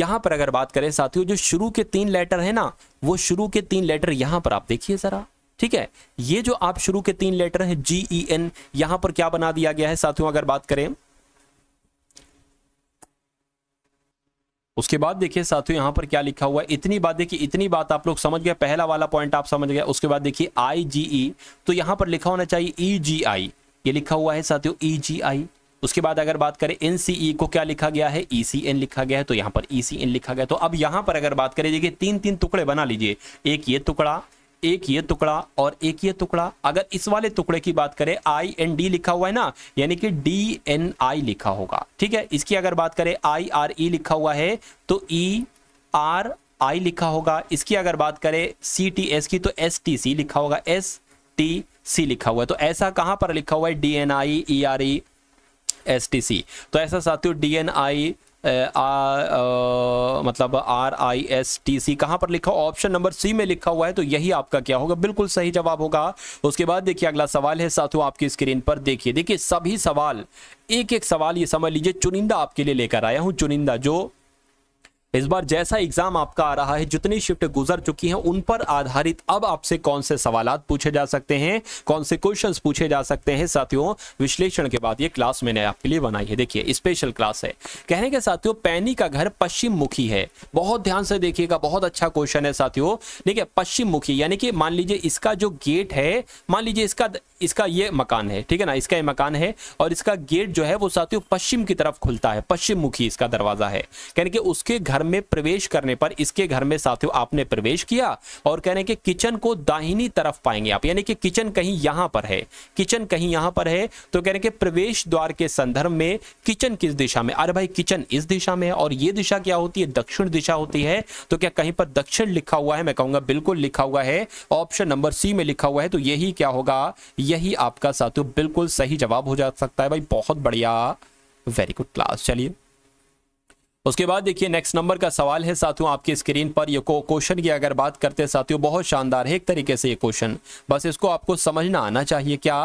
यहां पर अगर बात करें साथियों जो शुरू के तीन लेटर है ना वो शुरू के तीन लेटर यहां पर आप देखिए जरा ठीक है ये जो आप शुरू के तीन लेटर है जी ई एन यहां पर क्या बना दिया गया है साथियों अगर बात करें उसके बाद देखिए साथियों यहां पर क्या लिखा हुआ है इतनी बात देखिए इतनी बात आप लोग समझ गए पहला वाला पॉइंट आप समझ गए उसके बाद देखिए आई e, तो यहां पर लिखा होना चाहिए ई e ये लिखा हुआ है साथियों ई e उसके बाद अगर बात करें एन को क्या लिखा गया है ई लिखा गया है तो यहां पर ई लिखा गया तो अब यहां पर अगर बात करें देखिए तीन तीन टुकड़े बना लीजिए एक ये टुकड़ा एक ये टुकड़ा और एक ये टुकड़ा अगर इस वाले टुकड़े की बात करें आई एन डी लिखा हुआ है ना यानी कि डी एन आई लिखा होगा ठीक है इसकी अगर बात करें आई आर ई लिखा हुआ है तो ई आर आई लिखा होगा इसकी अगर बात करें सी टी एस की तो एस टी सी लिखा होगा एस टी सी लिखा हुआ है तो ऐसा कहां पर लिखा हुआ है D N I E R E S T C तो ऐसा साथियों डी एन आई मतलब R I S T C कहां पर लिखा ऑप्शन नंबर सी में लिखा हुआ है तो यही आपका क्या होगा बिल्कुल सही जवाब होगा उसके बाद देखिए अगला सवाल है साथियों आपकी स्क्रीन पर देखिए देखिए सभी सवाल एक एक सवाल ये समझ लीजिए चुनिंदा आपके लिए लेकर आया हूं चुनिंदा जो इस बार जैसा एग्जाम आपका आ रहा है जितनी शिफ्ट गुजर चुकी हैं उन पर आधारित अब आपसे कौन से सवाल पूछे जा सकते हैं कौन से क्वेश्चंस पूछे जा सकते हैं साथियों विश्लेषण के बाद ये क्लास मैंने आपके लिए बनाई है देखिए स्पेशल क्लास है कहने के साथियों पैनी का घर पश्चिम मुखी है बहुत ध्यान से देखिएगा बहुत अच्छा क्वेश्चन है साथियों देखिए पश्चिम मुखी यानी कि मान लीजिए इसका जो गेट है मान लीजिए इसका इसका ये मकान है ठीक है ना इसका ये मकान है और इसका गेट जो है वो साथियों पश्चिम की तरफ खुलता है पश्चिम मुखी इसका दरवाजा है कहने के उसके घर में प्रवेश करने पर इसके घर में साथियों आपने प्रवेश किया और कहने के किचन को दाहिनी तरफ पाएंगे आप यानी कि किचन कहीं यहां पर है किचन कहीं यहां पर है तो कहने के प्रवेश द्वार के संदर्भ में किचन किस दिशा में अरे भाई किचन इस दिशा में है और ये दिशा क्या होती है दक्षिण दिशा होती है तो क्या कहीं पर दक्षिण लिखा हुआ है मैं कहूंगा बिल्कुल लिखा हुआ है ऑप्शन नंबर सी में लिखा हुआ है तो यही क्या होगा यही आपका साथियों बिल्कुल सही जवाब हो जा सकता है भाई बहुत बढ़िया वेरी गुड क्लास चलिए उसके बाद देखिए नेक्स्ट नंबर का सवाल है साथियों आपकी स्क्रीन पर ये क्वेश्चन की अगर बात करते हैं साथियों बहुत शानदार है एक तरीके से ये क्वेश्चन बस इसको आपको समझना आना चाहिए क्या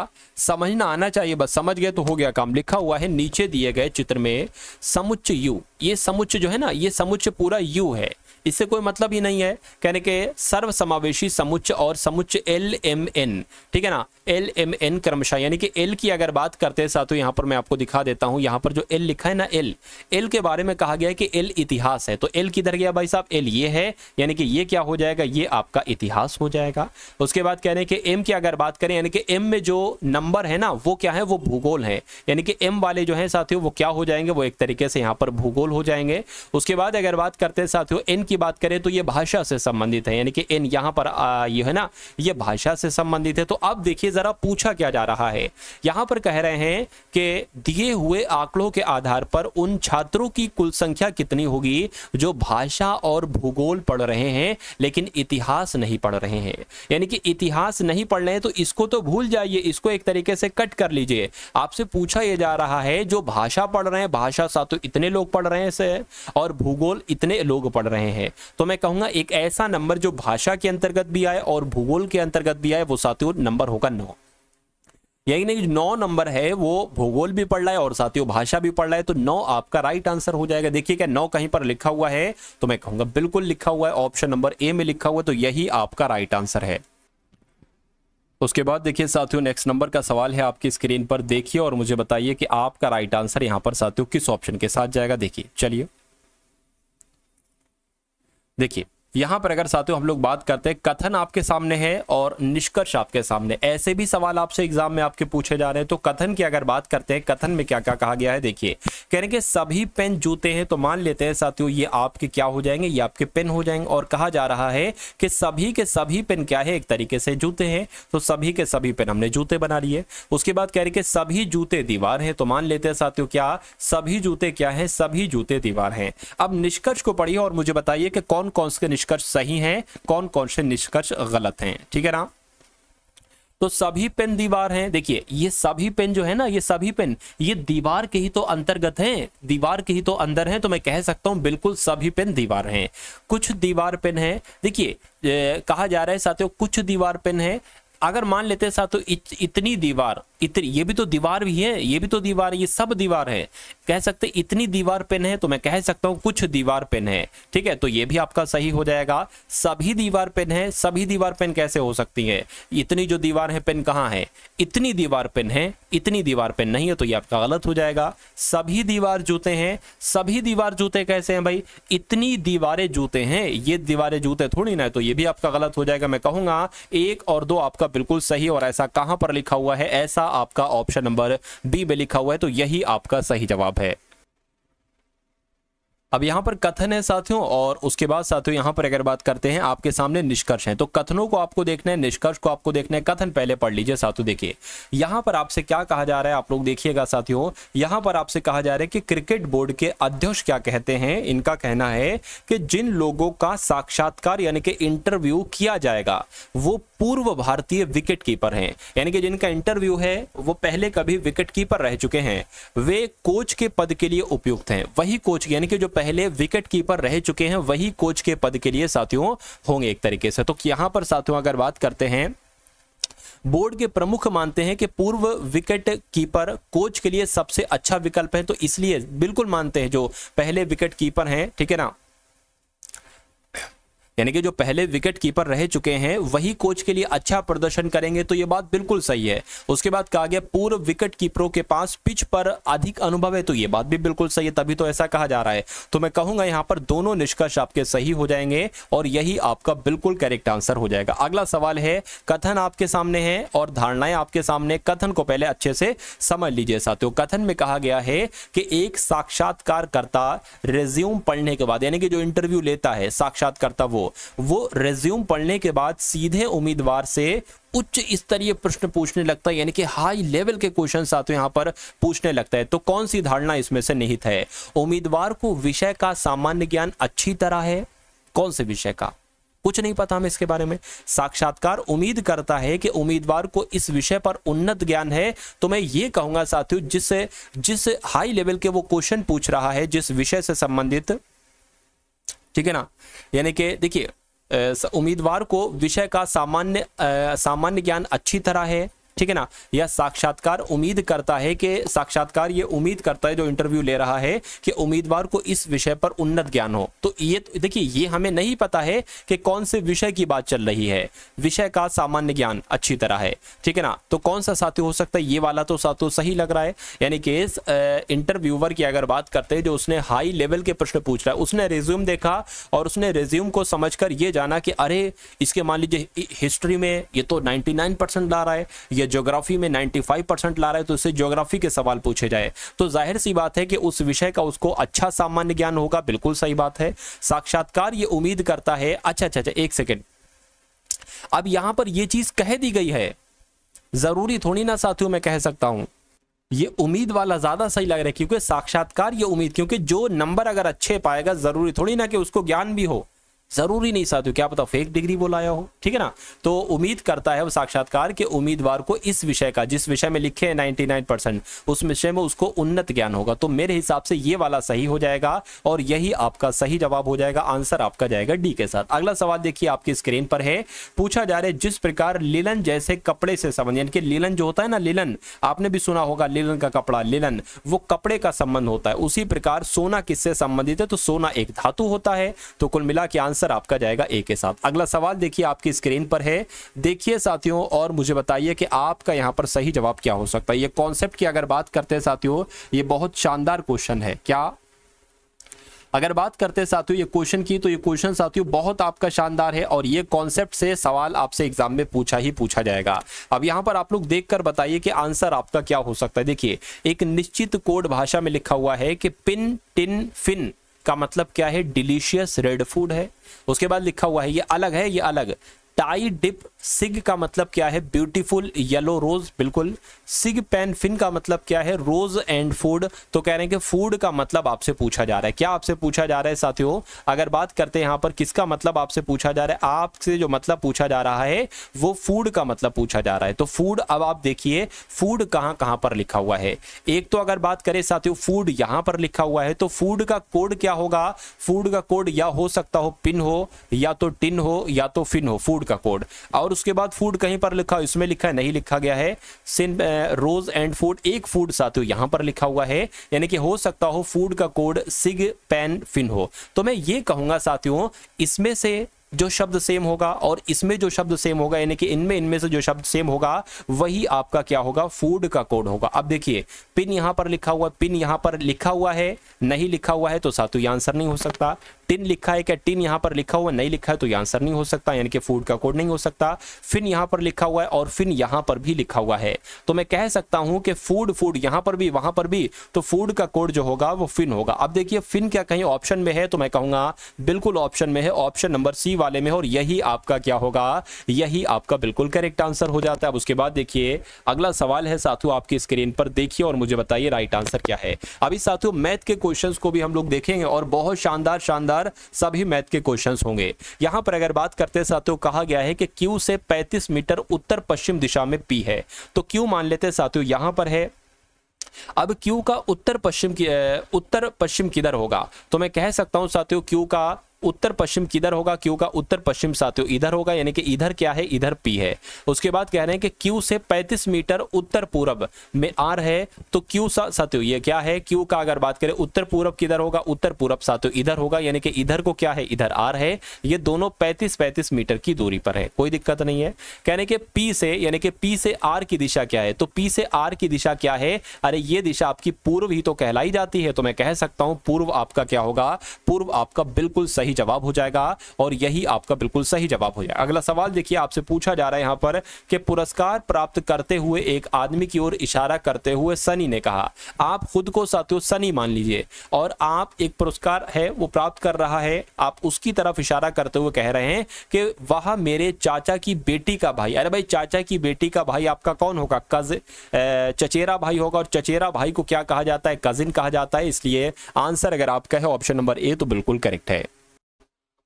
समझना आना चाहिए बस समझ गए तो हो गया काम लिखा हुआ है नीचे दिए गए चित्र में समुच्च यू ये समुच्च जो है ना ये समुच्च पूरा यू है इससे कोई मतलब ही नहीं है कहने के सर्वसमावेशी समुच्च और समुच्च एल एम एन ठीक है ना एल एम एन क्रमशः यानी कि एल की अगर बात करते हैं साथ यहाँ पर मैं आपको दिखा देता हूँ यहाँ पर जो एल लिखा है ना एल एल के बारे में कहा गया है कि एल इतिहास है तो एल किधर गया भाई साहब एल ये है यानी कि ये क्या हो जाएगा ये आपका इतिहास हो जाएगा उसके बाद कह रहे हैं कि एम की अगर बात करें यानी कि एम में जो नंबर है ना वो क्या है वो भूगोल है यानी कि एम वाले जो है साथियों वो क्या हो जाएंगे वो एक तरीके से यहाँ पर भूगोल हो जाएंगे उसके बाद अगर बात करते हैं साथियों एन की बात करें तो ये भाषा से संबंधित है यानी कि इन यहां पर ये है ना ये भाषा से संबंधित है तो अब देखिए जरा पूछा क्या जा रहा है यहां पर कह रहे हैं कि दिए हुए आंकड़ों के आधार पर उन छात्रों की कुल संख्या कितनी होगी जो भाषा और भूगोल पढ़ रहे हैं लेकिन इतिहास नहीं पढ़ रहे हैं यानी कि इतिहास नहीं पढ़ रहे हैं तो इसको तो भूल जाइए इसको एक तरीके से कट कर लीजिए आपसे पूछा यह जा रहा है जो भाषा पढ़ रहे हैं भाषा सा तो इतने लोग पढ़ रहे हैं और भूगोल इतने लोग पढ़ रहे हैं हैं तो मैं कहूंगा एक ऐसा नंबर जो भाषा के अंतर्गत भी आए और भूगोल के अंतर्गत भी आए वो साथियों नंबर होगा नौ यही नहीं नौ नंबर है वो भूगोल भी पढ़ रहा है और साथियों भाषा भी पढ़ रहा है तो नौ आपका राइट आंसर हो जाएगा देखिए क्या नौ कहीं पर लिखा हुआ है तो मैं कहूंगा बिल्कुल लिखा हुआ है ऑप्शन नंबर ए में लिखा हुआ है तो यही आपका राइट आंसर है उसके बाद देखिए साथियों नेक्स्ट नंबर का सवाल है आपकी स्क्रीन पर देखिए और मुझे बताइए कि आपका राइट आंसर यहाँ पर साथियों किस ऑप्शन के साथ जाएगा देखिए चलिए daqui. यहां पर अगर साथियों हम लोग बात करते हैं कथन आपके सामने है और निष्कर्ष आपके सामने ऐसे भी सवाल आपसे एग्जाम में आपके पूछे जा रहे हैं तो कथन की अगर बात करते हैं कथन में क्या क्या कहा गया है देखिए कह रहे सभी पेन जूते हैं तो मान लेते हैं साथियों ये आपके क्या हो जाएंगे ये आपके पेन हो जाएंगे और कहा जा रहा है कि सभी के सभी पेन क्या है एक तरीके से जूते हैं तो सभी के सभी पेन हमने जूते बना लिए उसके बाद कह रहे कि सभी जूते दीवार है तो मान लेते हैं साथियों क्या सभी जूते क्या है सभी जूते दीवार है अब निष्कर्ष को पढ़िए और मुझे बताइए कि कौन कौन से निष्कर्ष निष्कर्ष सही हैं कौन कौन से निष्कर्ष गलत हैं ठीक है ना तो सभी पेन दीवार हैं देखिए ये सभी पेन जो है ना ये सभी पेन ये दीवार के ही तो अंतर्गत हैं दीवार के ही तो अंदर हैं तो मैं कह सकता हूं बिल्कुल सभी पेन दीवार हैं कुछ दीवार पेन है देखिए कहा जा रहा है साथियों कुछ दीवार पेन है अगर मान लेते हैं साथ तो इत, इतनी दीवार इतनी ये भी तो दीवार भी है ये भी तो दीवार है ये सब दीवार है कह सकते इतनी दीवार पेन है तो मैं कह सकता हूं कुछ दीवार पेन है ठीक है तो ये भी आपका सही हो जाएगा सभी दीवार पेन है सभी दीवार पेन कैसे हो सकती है इतनी जो दीवार है पेन कहाँ है इतनी दीवार पेन है इतनी दीवार पेन नहीं है तो ये आपका गलत हो जाएगा सभी दीवार जूते हैं सभी दीवार जूते कैसे हैं भाई इतनी दीवारें जूते हैं ये दीवारें जूते थोड़ी ना तो ये भी आपका गलत हो जाएगा मैं कहूंगा एक और दो आपका बिल्कुल सही और ऐसा कहां पर लिखा हुआ है ऐसा आपका ऑप्शन नंबर बी में लिखा हुआ है तो यही आपका सही जवाब है अब यहाँ पर कथन है साथियों और उसके बाद साथियों यहाँ पर अगर बात करते हैं आपके सामने निष्कर्ष है तो कथनों को आपको देखना है निष्कर्ष को आपको देखना है कथन पहले पढ़ लीजिए साथियों देखिए यहाँ पर आपसे क्या कहा जा रहा है आप लोग देखिएगा साथियों यहाँ पर आपसे कहा जा रहा है कि क्रिकेट बोर्ड के अध्यक्ष क्या कहते हैं इनका कहना है कि जिन लोगों का साक्षात्कार यानी कि इंटरव्यू किया जाएगा वो पूर्व भारतीय विकेट कीपर हैं यानी कि जिनका इंटरव्यू है वो पहले कभी विकेट कीपर रह चुके हैं वे कोच के पद के लिए उपयुक्त हैं वही कोच यानी कि जो पहले विकेट कीपर रह चुके हैं वही कोच के पद के लिए साथियों होंगे एक तरीके से तो यहां पर साथियों अगर बात करते हैं बोर्ड के प्रमुख मानते हैं कि पूर्व विकेट कीपर कोच के लिए सबसे अच्छा विकल्प है तो इसलिए बिल्कुल मानते हैं जो पहले विकेट कीपर हैं ठीक है ना यानी कि जो पहले विकेट कीपर रह चुके हैं वही कोच के लिए अच्छा प्रदर्शन करेंगे तो ये बात बिल्कुल सही है उसके बाद कहा गया पूर्व विकेट कीपरों के पास पिच पर अधिक अनुभव है तो ये बात भी बिल्कुल सही है तभी तो ऐसा कहा जा रहा है तो मैं कहूंगा यहाँ पर दोनों निष्कर्ष आपके सही हो जाएंगे और यही आपका बिल्कुल करेक्ट आंसर हो जाएगा अगला सवाल है कथन आपके सामने है और धारणाएं आपके सामने कथन को पहले अच्छे से समझ लीजिए साथियों कथन में कहा गया है कि एक साक्षात्कारकर्ता रेज्यूम पढ़ने के बाद यानी कि जो इंटरव्यू लेता है साक्षात्कर्ता वो वो रेज्यूम पढ़ने के बाद सीधे उम्मीदवार से उच्च स्तरीय प्रश्न पूछने लगता है यानी कि हाई लेवल के क्वेश्चन आते यहां पर पूछने लगता है तो कौन सी धारणा इसमें से निहित है उम्मीदवार को विषय का सामान्य ज्ञान अच्छी तरह है कौन से विषय का कुछ नहीं पता हमें इसके बारे में साक्षात्कार उम्मीद करता है कि उम्मीदवार को इस विषय पर उन्नत ज्ञान है तो मैं ये कहूंगा साथियों जिस जिस हाई लेवल के वो क्वेश्चन पूछ रहा है जिस विषय से संबंधित ठीक है ना यानी कि देखिए उम्मीदवार को विषय का सामान्य सामान्य ज्ञान अच्छी तरह है ठीक है ना यह साक्षात्कार उम्मीद करता है कि साक्षात्कार ये उम्मीद करता है जो इंटरव्यू ले रहा है कि उम्मीदवार को इस विषय पर उन्नत ज्ञान हो तो ये तो, देखिए ये हमें नहीं पता है कि कौन से विषय की बात चल रही है विषय का सामान्य ज्ञान अच्छी तरह है ठीक है ना तो कौन सा साथी हो सकता है ये वाला तो साथ तो सही लग रहा है यानी कि इस इंटरव्यूवर की अगर बात करते हैं जो उसने हाई लेवल के प्रश्न पूछ रहा है उसने रेज्यूम देखा और उसने रेज्यूम को समझकर ये जाना कि अरे इसके मान लीजिए हिस्ट्री में ये तो नाइनटी ला रहा है ये ज्योग्राफी में 95 परसेंट ला रहा है तो उससे ज्योग्राफी के सवाल पूछे जाए तो जाहिर सी बात है कि उस विषय का उसको अच्छा सामान्य ज्ञान होगा बिल्कुल सही बात है साक्षात्कार ये उम्मीद करता है अच्छा अच्छा अच्छा एक सेकेंड अब यहां पर यह चीज कह दी गई है जरूरी थोड़ी ना साथियों मैं कह सकता हूं ये उम्मीद वाला ज्यादा सही लग रहा है क्योंकि साक्षात्कार ये उम्मीद क्योंकि जो नंबर अगर अच्छे पाएगा जरूरी थोड़ी ना कि उसको ज्ञान भी हो जरूरी नहीं साथियों क्या पता फेक डिग्री वो लाया हो ठीक है ना तो उम्मीद करता है साक्षात्कार के उम्मीदवार को इस विषय का जिस विषय में लिखे हैं 99 परसेंट उस विषय में उसको उन्नत ज्ञान होगा तो मेरे हिसाब से ये वाला सही हो जाएगा और यही आपका सही जवाब हो जाएगा आंसर आपका जाएगा डी के साथ अगला सवाल देखिए आपकी स्क्रीन पर है पूछा जा रहा है जिस प्रकार लीलन जैसे कपड़े से संबंध यानी कि लीलन जो होता है ना लीलन आपने भी सुना होगा लीलन का कपड़ा लीलन वो कपड़े का संबंध होता है उसी प्रकार सोना किससे संबंधित है तो सोना एक धातु होता है तो कुल मिला के आंसर आंसर आपका जाएगा ए के साथ अगला सवाल देखिए आपकी स्क्रीन पर है देखिए साथियों और मुझे बताइए कि आपका यहाँ पर सही जवाब क्या हो सकता है ये कॉन्सेप्ट की अगर बात करते हैं साथियों ये बहुत शानदार क्वेश्चन है क्या अगर बात करते हैं साथियों ये क्वेश्चन की तो ये क्वेश्चन साथियों बहुत आपका शानदार है और ये कॉन्सेप्ट से सवाल आपसे एग्जाम में पूछा ही पूछा जाएगा अब यहाँ पर आप लोग देखकर बताइए कि आंसर आपका क्या हो सकता है देखिए एक निश्चित कोड भाषा में लिखा हुआ है कि पिन टिन फिन का मतलब क्या है डिलीशियस रेड फूड है उसके बाद लिखा हुआ है ये अलग है ये अलग टाई डिप सिग का मतलब क्या है ब्यूटीफुल येलो रोज बिल्कुल सिग पेन फिन का मतलब क्या है रोज एंड फूड तो कह रहे हैं कि फूड का मतलब आपसे पूछा जा रहा है क्या आपसे पूछा जा रहा है साथियों अगर बात करते हैं यहां पर किसका मतलब आपसे पूछा जा रहा है आपसे जो मतलब पूछा जा रहा है वो फूड का मतलब पूछा जा रहा है तो फूड अब आप देखिए फूड कहां कहां पर लिखा हुआ है एक तो अगर बात करें साथियों फूड यहां पर लिखा हुआ है तो फूड का कोड क्या होगा फूड का कोड या हो सकता हो पिन हो या तो टिन हो या तो फिन हो फूड का कोड और उसके बाद फूड कहीं पर लिखा इसमें लिखा नहीं लिखा गया है सिन रोज एंड फूड एक फूड साथ हो यहां पर लिखा हुआ है यानी कि हो सकता हो फूड का कोड सिग पैन फिन हो तो मैं ये कहूंगा साथियों इसमें से जो शब्द सेम होगा और इसमें जो शब्द सेम होगा यानी कि इनमें इनमें से जो शब्द सेम होगा वही आपका क्या होगा फूड का कोड होगा अब देखिए पिन यहां पर लिखा हुआ पिन यहां पर लिखा हुआ है नहीं लिखा हुआ है तो सातु आंसर नहीं हो सकता टिन लिखा है क्या टिन यहाँ पर लिखा हुआ नहीं लिखा है तो ये आंसर नहीं हो सकता यानी कि फूड का कोड नहीं हो सकता फिन यहाँ पर लिखा हुआ है और फिन यहाँ पर भी लिखा हुआ है तो मैं कह सकता हूँ कि फूड फूड यहाँ पर भी वहां पर भी तो फूड का कोड जो होगा वो फिन होगा अब देखिए फिन क्या कहीं ऑप्शन में है तो मैं कहूँगा बिल्कुल ऑप्शन में है ऑप्शन नंबर सी वाले में और यही आपका क्या होगा यही आपका बिल्कुल करेक्ट आंसर हो जाता है अब उसके बाद देखिए अगला सवाल है साथियों आपकी स्क्रीन पर देखिए और मुझे बताइए राइट आंसर क्या है अभी साथियों मैथ के क्वेश्चन को भी हम लोग देखेंगे और बहुत शानदार शानदार अनुसार सभी मैथ के क्वेश्चन होंगे यहां पर अगर बात करते साथियों कहा गया है कि क्यू से पैंतीस मीटर उत्तर पश्चिम दिशा में पी है तो क्यू मान लेते साथियों यहां पर है अब क्यू का उत्तर पश्चिम की उत्तर पश्चिम किधर होगा तो मैं कह सकता हूं साथियों क्यू का उत्तर पश्चिम किधर होगा क्यू का उत्तर पश्चिम साथियों इधर होगा यानी कि इधर क्या है इधर पी है उसके बाद कह रहे हैं कि क्यू से 35 मीटर उत्तर पूर्व में आर है तो क्यू साथियों ये क्या है क्यू का अगर बात करें उत्तर पूर्व किधर होगा उत्तर पूर्व साथियों इधर होगा यानी कि इधर को क्या है इधर आर है ये दोनों पैंतीस पैंतीस मीटर की दूरी पर है कोई दिक्कत नहीं है कहने के पी से यानी कि पी से आर की दिशा क्या है तो पी से आर की दिशा क्या है अरे ये दिशा आपकी पूर्व ही तो कहलाई जाती है तो मैं कह सकता हूं पूर्व आपका क्या होगा पूर्व आपका बिल्कुल सही सही जवाब हो जाएगा और यही आपका बिल्कुल सही जवाब हो जाएगा अगला सवाल देखिए आपसे पूछा जा रहा है यहाँ पर कि पुरस्कार प्राप्त करते हुए एक आदमी की ओर इशारा करते हुए सनी ने कहा आप खुद को साथियों सनी मान लीजिए और आप एक पुरस्कार है वो प्राप्त कर रहा है आप उसकी तरफ इशारा करते हुए कह रहे हैं कि वह मेरे चाचा की बेटी का भाई अरे भाई चाचा की बेटी का भाई आपका कौन होगा कज चचेरा भाई होगा और चचेरा भाई को क्या कहा जाता है कजिन कहा जाता है इसलिए आंसर अगर आप कहे ऑप्शन नंबर ए तो बिल्कुल करेक्ट है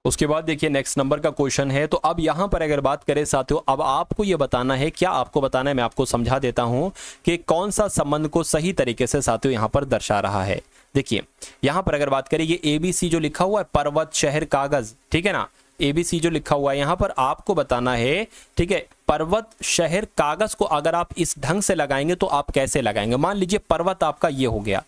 उसके बाद देखिए नेक्स्ट नंबर का क्वेश्चन है तो अब यहाँ पर अगर बात करें साथियों अब आपको ये बताना है क्या आपको बताना है मैं आपको समझा देता हूं कि कौन सा संबंध को सही तरीके से साथियों यहां पर दर्शा रहा है देखिए यहां पर अगर बात करें ये एबीसी जो लिखा हुआ है पर्वत शहर कागज ठीक है ना एबीसी जो लिखा हुआ है यहाँ पर आपको बताना है ठीक है पर्वत शहर कागज को अगर आप इस ढंग से लगाएंगे तो आप कैसे लगाएंगे मान लीजिए पर्वत आपका ये हो गया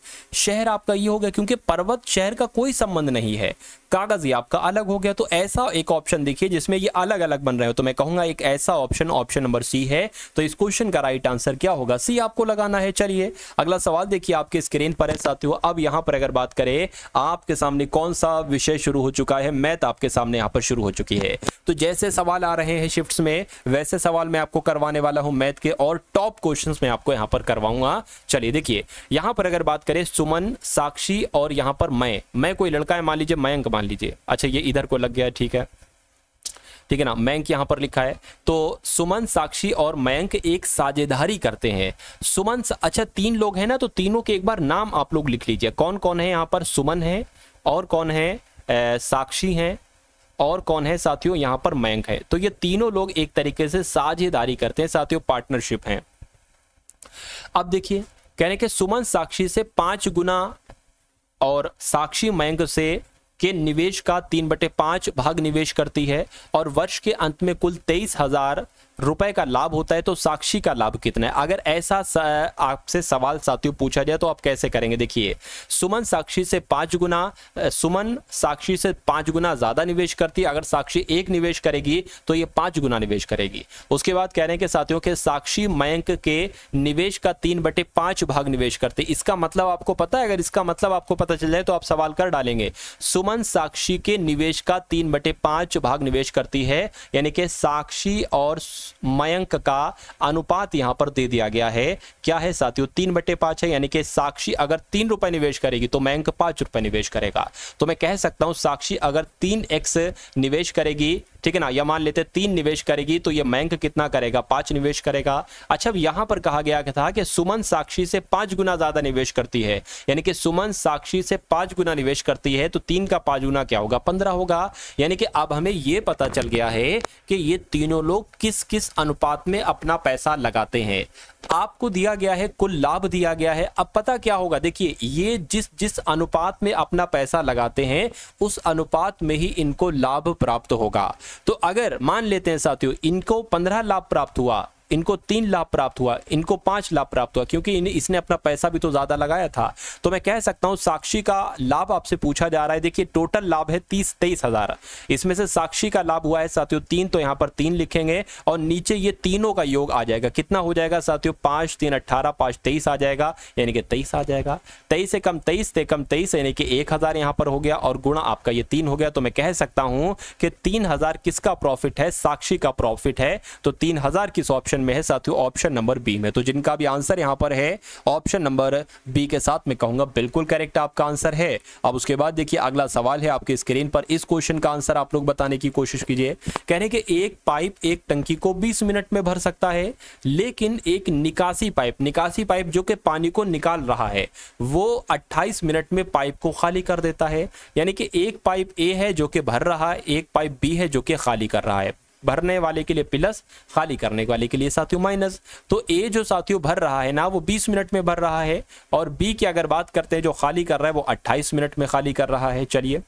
शहर आपका ये हो गया क्योंकि पर्वत शहर का कोई संबंध नहीं है कागज ये आपका अलग हो गया तो ऐसा एक ऑप्शन देखिए जिसमें ये अलग अलग बन रहे हो तो मैं कहूंगा एक ऐसा ऑप्शन ऑप्शन नंबर सी है तो इस क्वेश्चन का राइट आंसर क्या होगा सी आपको लगाना है चलिए अगला सवाल देखिए आपके स्क्रीन पर है साथियों अब यहां पर अगर बात करें आपके सामने कौन सा विषय शुरू हो चुका है मैथ आपके सामने यहां पर शुरू हो चुकी है तो जैसे सवाल आ रहे हैं शिफ्ट में वैसे सवाल सवाल मैं आपको करवाने वाला हूं मैथ के और टॉप क्वेश्चंस मैं आपको यहां पर करवाऊंगा चलिए देखिए यहां पर अगर बात करें सुमन साक्षी और यहां पर मैं मैं कोई लड़का है मान लीजिए मयंक मान लीजिए अच्छा ये इधर को लग गया ठीक है ठीक है ना मयंक यहां पर लिखा है तो सुमन साक्षी और मयंक एक साझेदारी करते हैं सुमन अच्छा तीन लोग हैं ना तो तीनों के एक बार नाम आप लोग लिख लीजिए कौन कौन है यहां पर सुमन है और कौन है ए, साक्षी हैं और कौन है साथियों यहां पर मयंक है तो ये तीनों लोग एक तरीके से साझेदारी करते हैं साथियों पार्टनरशिप है अब देखिए कह रहे कि सुमन साक्षी से पांच गुना और साक्षी मयंक से के निवेश का तीन बटे पांच भाग निवेश करती है और वर्ष के अंत में कुल तेईस हजार रुपए का लाभ होता है तो साक्षी का लाभ कितना है अगर ऐसा आपसे सवाल साथियों पूछा जाए तो आप कैसे करेंगे देखिए सुमन साक्षी से पांच गुना सुमन साक्षी से पांच गुना ज्यादा निवेश करती है अगर साक्षी एक निवेश करेगी तो ये पांच गुना निवेश करेगी उसके बाद कह रहे हैं कि साथियों के साक्षी मयंक के निवेश का तीन बटे पांच भाग निवेश करते इसका मतलब आपको पता है अगर इसका मतलब आपको पता चल जाए तो आप सवाल कर डालेंगे सुमन साक्षी के निवेश का तीन बटे पांच भाग निवेश करती है यानी कि साक्षी और मयंक का अनुपात यहां पर दे दिया गया है क्या है साथियों तीन बटे पांच है यानी कि साक्षी अगर तीन रुपए निवेश करेगी तो मयंक पांच रुपए निवेश करेगा तो मैं कह सकता हूं साक्षी अगर तीन एक्स निवेश करेगी ठीक है ना यह मान लेते तीन निवेश करेगी तो ये मैंक कितना करेगा पांच निवेश करेगा अच्छा यहां पर कहा गया था कि सुमन साक्षी से पांच गुना ज्यादा निवेश करती है यानी कि सुमन साक्षी से पांच गुना निवेश करती है तो तीन का पांच गुना क्या होगा पंद्रह होगा यानी कि अब हमें यह पता चल गया है कि ये तीनों लोग किस किस अनुपात में अपना पैसा लगाते हैं आपको दिया गया है कुल लाभ दिया गया है अब पता क्या होगा देखिए ये जिस जिस अनुपात में अपना पैसा लगाते हैं उस अनुपात में ही इनको लाभ प्राप्त होगा तो अगर मान लेते हैं साथियों इनको पंद्रह लाभ प्राप्त हुआ इनको तीन लाभ प्राप्त हुआ इनको पांच लाभ प्राप्त हुआ क्योंकि इन, इसने अपना पैसा भी तो ज्यादा लगाया था तो मैं कह सकता हूं साक्षी का लाभ आपसे पूछा जा रहा है देखिए टोटल लाभ है तीस तेईस हजार इसमें से साक्षी का लाभ हुआ है साथियों तीन तो यहां पर तीन लिखेंगे और नीचे ये तीनों का योग आ जाएगा कितना हो जाएगा साथियों पांच तीन अट्ठारह पांच तेईस आ जाएगा यानी कि तेईस आ जाएगा तेईस से कम तेईस से कम तेईस यानी कि एक हजार यहां पर हो गया और गुणा आपका ये तीन हो गया तो मैं कह सकता हूं कि तीन हजार किसका प्रॉफिट है साक्षी का प्रॉफिट है तो तीन हजार किस ऑप्शन ऑप्शन में है साथियों ऑप्शन नंबर बी में तो जिनका भी आंसर यहां पर है ऑप्शन नंबर बी के साथ में कहूंगा बिल्कुल करेक्ट आपका आंसर है अब उसके बाद देखिए अगला सवाल है आपके स्क्रीन पर इस क्वेश्चन का आंसर आप लोग बताने की कोशिश कीजिए कह रहे कि एक पाइप एक टंकी को बीस मिनट में भर सकता है लेकिन एक निकासी पाइप निकासी पाइप जो कि पानी को निकाल रहा है वो अट्ठाईस मिनट में पाइप को खाली कर देता है यानी कि एक पाइप ए है जो कि भर रहा है एक पाइप बी है जो कि खाली कर रहा है भरने वाले के लिए प्लस खाली करने वाले के लिए साथियों माइनस तो ए जो साथियों भर रहा है ना वो 20 मिनट में भर रहा है और बी की अगर बात करते हैं जो खाली कर रहा है वो 28 मिनट में खाली कर रहा है चलिए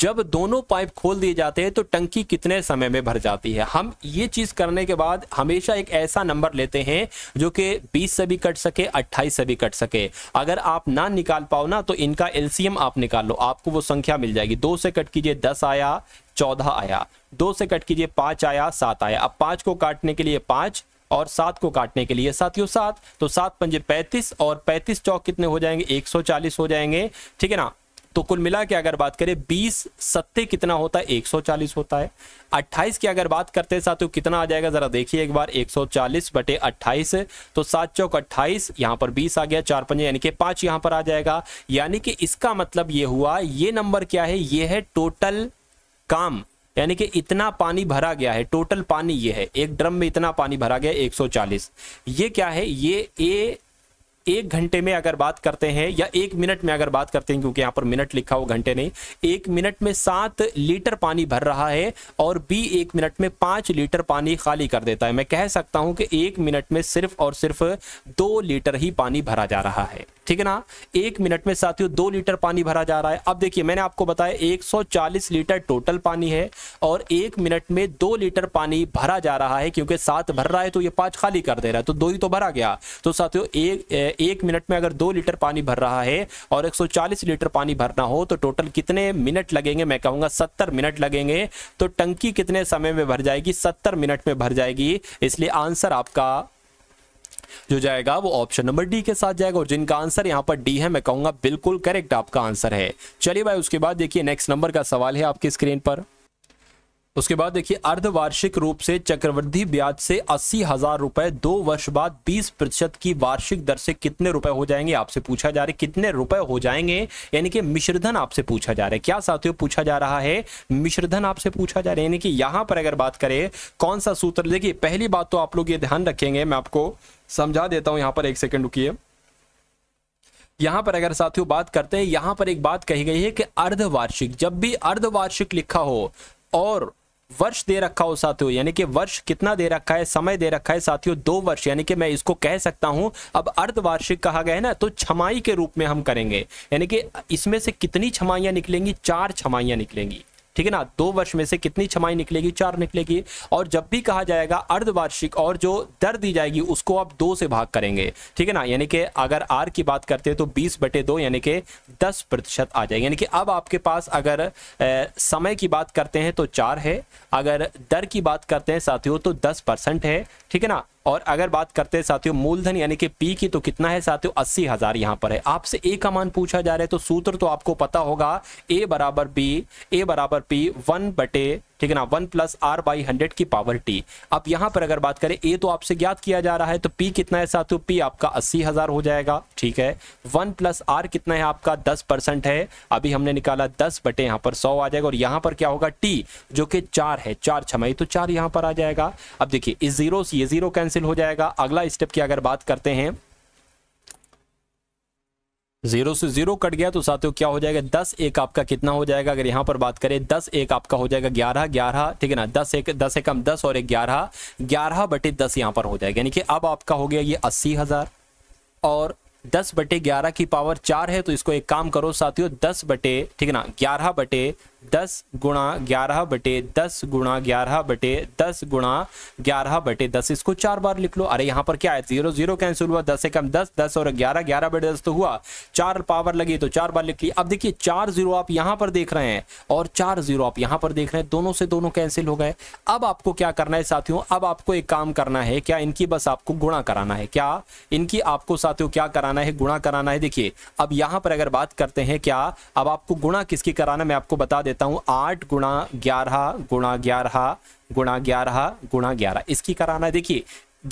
जब दोनों पाइप खोल दिए जाते हैं तो टंकी कितने समय में भर जाती है हम ये चीज़ करने के बाद हमेशा एक ऐसा नंबर लेते हैं जो कि 20 से भी कट सके 28 से भी कट सके अगर आप ना निकाल पाओ ना तो इनका एलसीएम आप निकाल लो आपको वो संख्या मिल जाएगी दो से कट कीजिए दस आया चौदह आया दो से कट कीजिए पांच आया सात आया अब पांच को काटने के लिए पांच और सात को काटने के लिए साथियों सात तो सात पंजे पैंतीस और पैंतीस चौक कितने हो जाएंगे चालीस हो जाएंगे ठीक है ना तो कुल मिला के अगर बात करें बीस सत्ते कितना होता है चालीस होता है 28 की अगर बात करते हैं साथियों कितना आ जाएगा जरा देखिए एक बार 140 बटे अट्ठाईस तो सात चौक अट्ठाईस यहां पर 20 आ गया चार पंजे यानी कि पांच यहां पर आ जाएगा यानी कि इसका मतलब ये हुआ ये नंबर क्या है ये है टोटल काम यानी कि इतना पानी भरा गया है टोटल पानी ये है एक ड्रम में इतना पानी भरा गया 140 ये क्या है ये ए एक घंटे में अगर बात करते हैं या एक मिनट में अगर बात करते हैं क्योंकि यहां पर मिनट लिखा हो घंटे नहीं एक मिनट में सात लीटर पानी भर रहा है और बी एक मिनट में पांच लीटर पानी खाली कर देता है मैं कह सकता हूं कि एक मिनट में सिर्फ और सिर्फ दो लीटर ही पानी भरा जा रहा है ठीक है ना एक मिनट में साथियों दो लीटर पानी भरा जा रहा है अब देखिए मैंने आपको बताया 140 लीटर टोटल पानी है और एक मिनट में दो लीटर पानी भरा जा रहा है क्योंकि सात भर रहा है तो ये पांच खाली कर दे रहा है तो दो ही तो भरा गया तो साथियों एक एक मिनट में अगर दो लीटर पानी भर रहा है और एक लीटर पानी भरना हो तो टोटल कितने मिनट लगेंगे मैं कहूँगा सत्तर मिनट लगेंगे तो टंकी कितने समय में भर जाएगी सत्तर मिनट में भर जाएगी इसलिए आंसर आपका जो जाएगा वो ऑप्शन नंबर डी के साथ जाएगा और जिनका आंसर यहाँ पर डी है मैं कहूंगा बिल्कुल करेक्ट आपका आंसर है चलिए भाई उसके बाद देखिए नेक्स्ट नंबर का सवाल है आपकी स्क्रीन पर उसके बाद देखिए अर्धवार्षिक रूप से चक्रवृद्धि ब्याज से अस्सी हजार रुपए दो वर्ष बाद 20 प्रतिशत की वार्षिक दर से कितने रुपए हो जाएंगे आपसे पूछा जा रहा है कितने रुपए हो जाएंगे यानी कि मिश्रधन आपसे पूछा जा रहा है क्या साथियों पूछा जा रहा है मिश्रधन आपसे पूछा जा रहा है यानी कि यहां पर अगर बात करें कौन सा सूत्र देखिए पहली बात तो आप लोग ये ध्यान रखेंगे मैं आपको समझा देता हूं यहां पर एक सेकेंड रुकिए यहां पर अगर साथियों बात करते हैं यहां पर एक बात कही गई है कि अर्धवार्षिक जब भी अर्धवार्षिक लिखा हो और वर्ष दे रखा हो साथियों यानी कि वर्ष कितना दे रखा है समय दे रखा है साथियों दो वर्ष यानी कि मैं इसको कह सकता हूं अब अर्धवार्षिक कहा गया है ना तो छमाई के रूप में हम करेंगे यानी कि इसमें से कितनी छमाइयां निकलेंगी चार छमाइयां निकलेंगी ठीक है ना दो वर्ष में से कितनी छमाई निकलेगी चार निकलेगी और जब भी कहा जाएगा अर्धवार्षिक और जो दर दी जाएगी उसको आप दो से भाग करेंगे ठीक है ना यानी कि अगर आर की बात करते हैं तो बीस बटे दो यानी कि दस प्रतिशत आ जाएगी यानी कि अब आपके पास अगर ए, समय की बात करते हैं तो चार है अगर दर की बात करते हैं साथियों तो दस परसेंट है ठीक है ना और अगर बात करते हैं साथियों मूलधन यानी कि पी की तो कितना है साथियों अस्सी हजार यहां पर है आपसे ए का मान पूछा जा रहा है तो सूत्र तो आपको पता होगा ए बराबर बी ए बराबर पी वन बटे ठीक है ना one plus R by hundred की पावर टी अब यहां पर अगर बात करें ए तो आपसे ज्ञात किया जा रहा है तो पी कितना है साथ पी आपका अस्सी हज़ार हो जाएगा ठीक है वन प्लस आर कितना है आपका दस परसेंट है अभी हमने निकाला दस बटे यहां पर सौ आ जाएगा और यहां पर क्या होगा टी जो कि चार है चार छमाई तो चार यहां पर आ जाएगा अब देखिए इस जीरो से ये जीरो कैंसिल हो जाएगा अगला स्टेप की अगर बात करते हैं जीरो से जीरो कट गया तो साथियों क्या हो जाएगा दस एक आपका कितना हो जाएगा अगर यहाँ पर बात करें दस एक आपका हो जाएगा ग्यारह ग्यारह ठीक है ना दस एक दस एकम दस और एक ग्यारह ग्यारह बटे दस यहाँ पर हो जाएगा यानी कि अब आपका हो गया ये अस्सी हज़ार और दस बटे ग्यारह की पावर चार है तो इसको एक काम करो साथियों दस बटे ठीक है ना ग्यारह बटे दस गुणा ग्यारह बटे दस गुणा ग्यारह बटे दस गुणा ग्यारह बटे दस इसको चार बार लिख लो अरे यहाँ पर क्या है जीरो जीरो कैंसिल हुआ दस से कम दस दस और ग्यारह ग्यारह बटे दस तो हुआ चार पावर लगी तो चार बार लिख ली अब देखिए चार जीरो आप यहाँ पर देख रहे हैं और चार जीरो आप यहाँ पर देख रहे हैं दोनों से दोनों कैंसिल हो गए अब आपको क्या करना है साथियों अब आपको एक काम करना है क्या इनकी बस आपको गुणा कराना है क्या इनकी आपको साथियों क्या कराना है गुणा कराना है देखिए अब यहाँ पर अगर बात करते हैं क्या अब आपको गुणा किसकी कराना मैं आपको बता देता देता हूँ आठ गुणा ग्यारह गुणा ग्यारह गुणा ग्यारह गुणा ग्यारह इसकी कराना है देखिए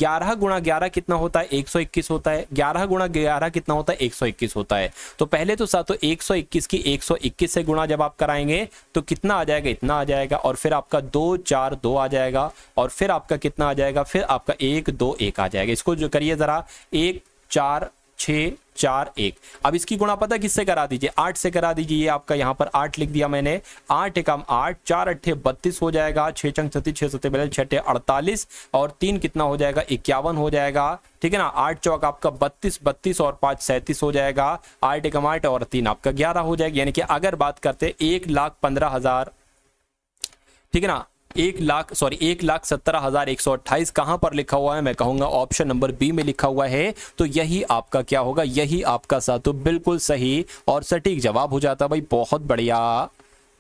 ग्यारह गुणा ग्यारह कितना होता है एक सौ इक्कीस होता है ग्यारह गुणा ग्यारह कितना होता है एक सौ इक्कीस होता है तो पहले तो साथ तो एक सौ इक्कीस की एक सौ इक्कीस से गुणा जब आप कराएंगे तो कितना आ जाएगा इतना आ जाएगा और फिर आपका दो चार दो आ जाएगा और फिर आपका कितना आ जाएगा फिर आपका एक दो एक आ जाएगा इसको जो करिए ज़रा एक चार छः चार एक अब इसकी गुणा पता किससे करा दीजिए आठ से करा दीजिए ये आपका यहाँ पर आठ लिख दिया मैंने आठ एकम आठ चार अट्ठे बत्तीस हो जाएगा छः चंग छत्तीस छः सत्य बयालीस छठे अड़तालीस और तीन कितना हो जाएगा इक्यावन हो जाएगा ठीक है ना आठ चौक आपका बत्तीस बत्तीस और पाँच सैंतीस हो जाएगा आठ एकम आठ और तीन आपका ग्यारह हो जाएगा यानी कि अगर बात करते एक लाख पंद्रह हजार ठीक है ना एक लाख सॉरी एक लाख सत्रह हजार एक सौ अट्ठाईस कहां पर लिखा हुआ है मैं कहूंगा ऑप्शन नंबर बी में लिखा हुआ है तो यही आपका क्या होगा यही आपका तो बिल्कुल सही और सटीक जवाब हो जाता भाई बहुत बढ़िया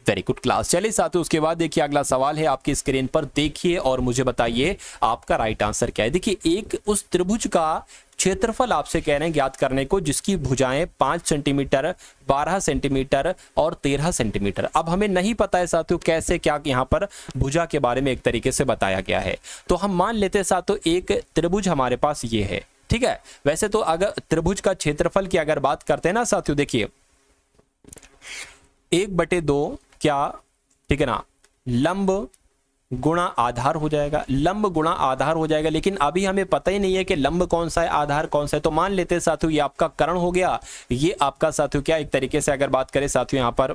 वेरी गुड क्लास चलिए साथ उसके बाद देखिए अगला सवाल है आपकी स्क्रीन पर देखिए और मुझे बताइए आपका राइट आंसर क्या है देखिए एक उस त्रिभुज का क्षेत्रफल आपसे कह रहे हैं ज्ञात करने को जिसकी भुजाएं पांच सेंटीमीटर बारह सेंटीमीटर और तेरह सेंटीमीटर अब हमें नहीं पता है साथियों कैसे क्या यहाँ पर भुजा के बारे में एक तरीके से बताया गया है तो हम मान लेते हैं साथियों एक त्रिभुज हमारे पास ये है ठीक है वैसे तो अगर त्रिभुज का क्षेत्रफल की अगर बात करते हैं ना साथियों देखिए एक बटे दो क्या ठीक है ना लंब गुणा आधार हो जाएगा लंब गुणा आधार हो जाएगा लेकिन अभी हमें पता ही नहीं है कि लंब कौन सा है आधार कौन सा है तो मान लेते हैं साथियों ये आपका करण हो गया ये आपका साथियों क्या एक तरीके से अगर बात करें साथियों यहाँ पर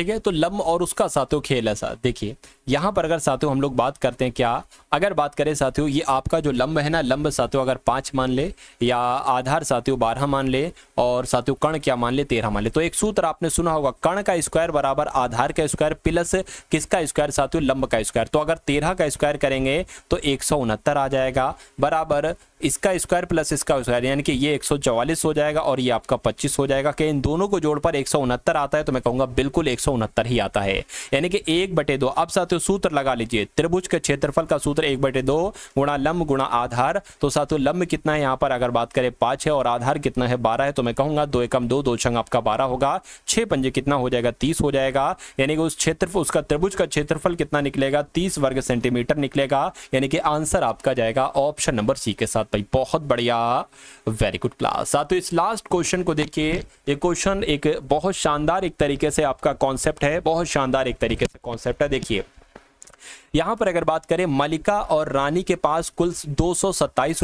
ठीक है तो लम और उसका साथियों खेल है साथ देखिए यहाँ पर अगर साथियों हम लोग बात करते हैं क्या अगर बात करें साथियों ये आपका जो लम्ब है ना लम्ब साथियों अगर पाँच मान ले या आधार साथियों बारह मान ले और साथियों कर्ण क्या मान ले तेरह मान ले तो एक सूत्र आपने सुना होगा कर्ण का स्क्वायर बराबर आधार का स्क्वायर प्लस किसका स्क्वायर साथियों लम्ब का स्क्वायर तो अगर तेरह का स्क्वायर करेंगे तो एक आ जाएगा बराबर इसका स्क्वायर प्लस इसका स्क्वायर यानी कि ये 144 हो जाएगा और ये आपका 25 हो जाएगा कि इन दोनों को जोड़ पर एक आता है तो मैं कहूँगा बिल्कुल एक ही आता है यानी कि एक बटे दो अब साथियों सूत्र लगा लीजिए त्रिभुज के क्षेत्रफल का सूत्र एक बटे दो गुणा लंब गुणा आधार तो साथियों लंब कितना है यहाँ पर अगर बात करें पाँच है और आधार कितना है बारह है तो मैं कहूँगा दो एकम दो दो छंग आपका बारह होगा छः पंजे कितना हो जाएगा तीस हो जाएगा यानी कि उस क्षेत्र उसका त्रिभुज का क्षेत्रफल कितना निकलेगा तीस वर्ग सेंटीमीटर निकलेगा यानी कि आंसर आपका जाएगा ऑप्शन नंबर सी के साथ भाई बहुत बढ़िया वेरी गुड क्लास तो इस लास्ट क्वेश्चन को देखिए ये क्वेश्चन एक बहुत शानदार एक तरीके से आपका कॉन्सेप्ट है बहुत शानदार एक तरीके से कॉन्सेप्ट है देखिए यहां पर अगर बात करें मलिका और रानी के पास कुल दो सौ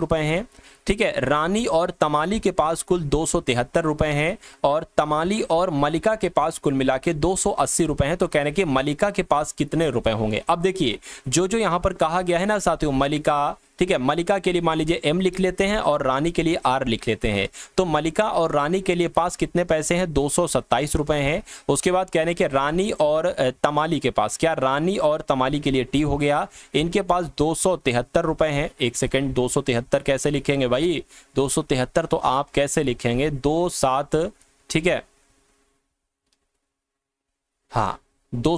रुपए हैं ठीक है रानी और तमाली के पास कुल दो सौ रुपए हैं और तमाली और मलिका के पास कुल मिला के दो सौ रुपए हैं तो कहने के मलिका के पास कितने रुपए होंगे अब देखिए जो जो यहां पर कहा गया है ना साथियों मलिका ठीक है मलिका के लिए मान लीजिए एम लिख लेते हैं और रानी के लिए आर लिख लेते हैं तो मलिका और रानी के लिए पास कितने पैसे हैं दो रुपए हैं उसके बाद कहने के रानी और तमाली के पास क्या रानी और तमाली के लिए टी हो गया इनके पास दो रुपए हैं एक सेकेंड दो कैसे लिखेंगे भाई दो तो आप कैसे लिखेंगे दो सात ठीक है हाँ दो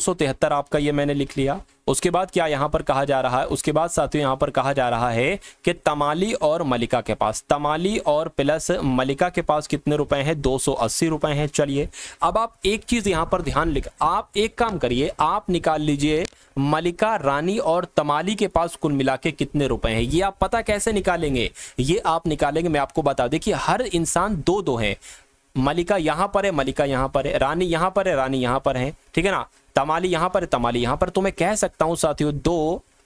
आपका ये मैंने लिख लिया उसके बाद क्या यहां पर कहा जा रहा है उसके बाद साथियों यहां पर कहा जा रहा है कि तमाली और मलिका के पास तमाली और प्लस मलिका के पास कितने रुपए हैं दो सौ अस्सी रुपए हैं चलिए अब आप एक चीज यहां पर ध्यान लिख आप एक काम करिए आप निकाल लीजिए मलिका रानी और तमाली के पास कुल मिला के कितने रुपए हैं ये आप पता कैसे निकालेंगे ये आप निकालेंगे मैं आपको बता दें कि हर इंसान दो दो है मलिका यहां पर है मलिका यहां पर है रानी यहां पर है रानी यहां पर है ठीक है ना तमाली यहां पर तमाली यहां पर तो मैं कह सकता हूं साथियों दो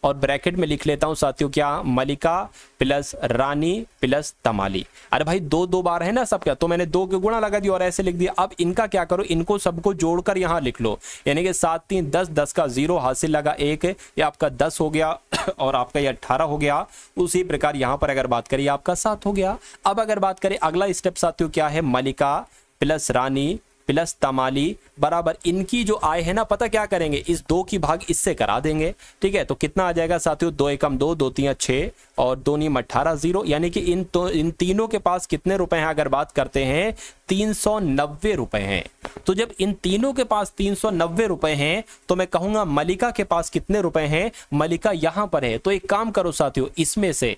और ब्रैकेट में लिख लेता हूं साथियों क्या मलिका प्लस रानी प्लस तमाली अरे भाई दो दो बार है ना सब क्या तो मैंने दो के गुणा लगा दिया और ऐसे लिख दिया अब इनका क्या करो इनको सबको जोड़कर यहां लिख लो यानी कि सात तीन दस दस का जीरो हासिल लगा एक ये आपका दस हो गया और आपका ये अट्ठारह हो गया उसी प्रकार यहां पर अगर बात करिए आपका सात हो गया अब अगर बात करें अगला स्टेप साथियों क्या है मलिका प्लस रानी प्लस तमाली बराबर इनकी जो आय है ना पता क्या करेंगे इस दो की भाग इससे करा देंगे ठीक है तो कितना आ जाएगा साथियों दो एकम दो दो तीन छः और दो नीम अट्ठारह जीरो यानी कि इन तो इन तीनों के पास कितने रुपए हैं अगर बात करते हैं तीन सौ नब्बे रुपए हैं तो जब इन तीनों के पास तीन सौ नब्बे रुपए हैं तो मैं कहूंगा मलिका के पास कितने रुपए हैं मलिका यहां पर है तो एक काम करो साथियों इसमें से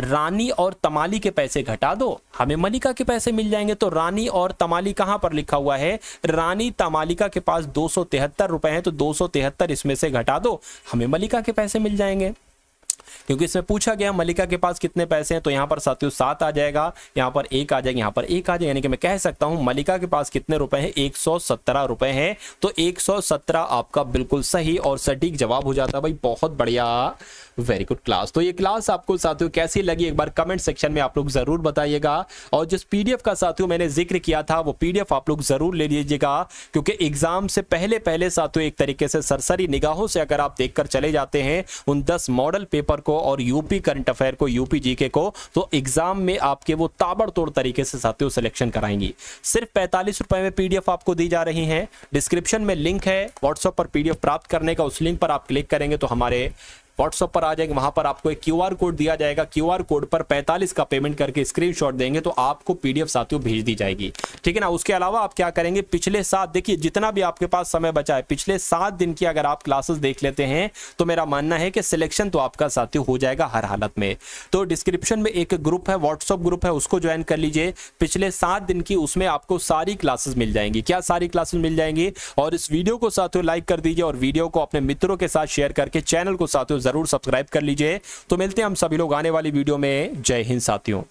रानी और तमाली के पैसे घटा दो हमें मलिका के पैसे मिल जाएंगे तो रानी और तमाली कहां पर लिखा हुआ है रानी तमालिका के पास दो सौ तिहत्तर रुपए हैं तो दो सौ तिहत्तर इसमें से घटा दो हमें मलिका के पैसे मिल जाएंगे क्योंकि इसमें पूछा गया मलिका के पास कितने पैसे हैं तो यहाँ पर साथियों सात आ जाएगा यहाँ पर एक आ जाएगा यहाँ पर एक आ जाएगा यानी कि मैं कह सकता हूँ मलिका के पास कितने रुपए हैं एक रुपए हैं तो एक आपका बिल्कुल सही और सटीक जवाब हो जाता है भाई बहुत बढ़िया वेरी गुड क्लास तो ये क्लास आपको साथियों कैसी लगी एक बार कमेंट सेक्शन में आप लोग जरूर बताइएगा और जिस पीडीएफ का साथियों मैंने जिक्र किया था वो पीडीएफ आप लोग जरूर ले लीजिएगा क्योंकि एग्जाम से पहले पहले साथियों एक तरीके से सरसरी निगाहों से अगर आप देखकर चले जाते हैं उन दस मॉडल पेपर को को और यूपी करंट अफेयर को यूपी जीके को तो एग्जाम में आपके वो ताबड़तोड़ तरीके से साथियों सिलेक्शन कराएंगी सिर्फ पैंतालीस रुपए में पीडीएफ आपको दी जा रही है डिस्क्रिप्शन में लिंक है व्हाट्सएप पर पीडीएफ प्राप्त करने का उस लिंक पर आप क्लिक करेंगे तो हमारे व्हाट्सअप पर आ जाएंगे वहां पर आपको एक क्यू कोड दिया जाएगा क्यू कोड पर पैंतालीस का पेमेंट करके स्क्रीन देंगे तो आपको पीडीएफ साथियों भेज दी जाएगी ठीक है ना उसके अलावा आप क्या करेंगे पिछले सात देखिए जितना भी आपके पास समय बचा है पिछले सात दिन की अगर आप क्लासेस देख लेते हैं तो मेरा मानना है कि सिलेक्शन तो आपका साथियों हो जाएगा हर हालत में तो डिस्क्रिप्शन में एक ग्रुप है व्हाट्सअप ग्रुप है उसको ज्वाइन कर लीजिए पिछले सात दिन की उसमें आपको सारी क्लासेस मिल जाएंगी क्या सारी क्लासेस मिल जाएंगी और इस वीडियो को साथियों लाइक कर दीजिए और वीडियो को अपने मित्रों के साथ शेयर करके चैनल को साथियों ज़रूर सब्सक्राइब कर लीजिए तो मिलते हैं हम सभी लोग आने वाली वीडियो में जय हिंद साथियों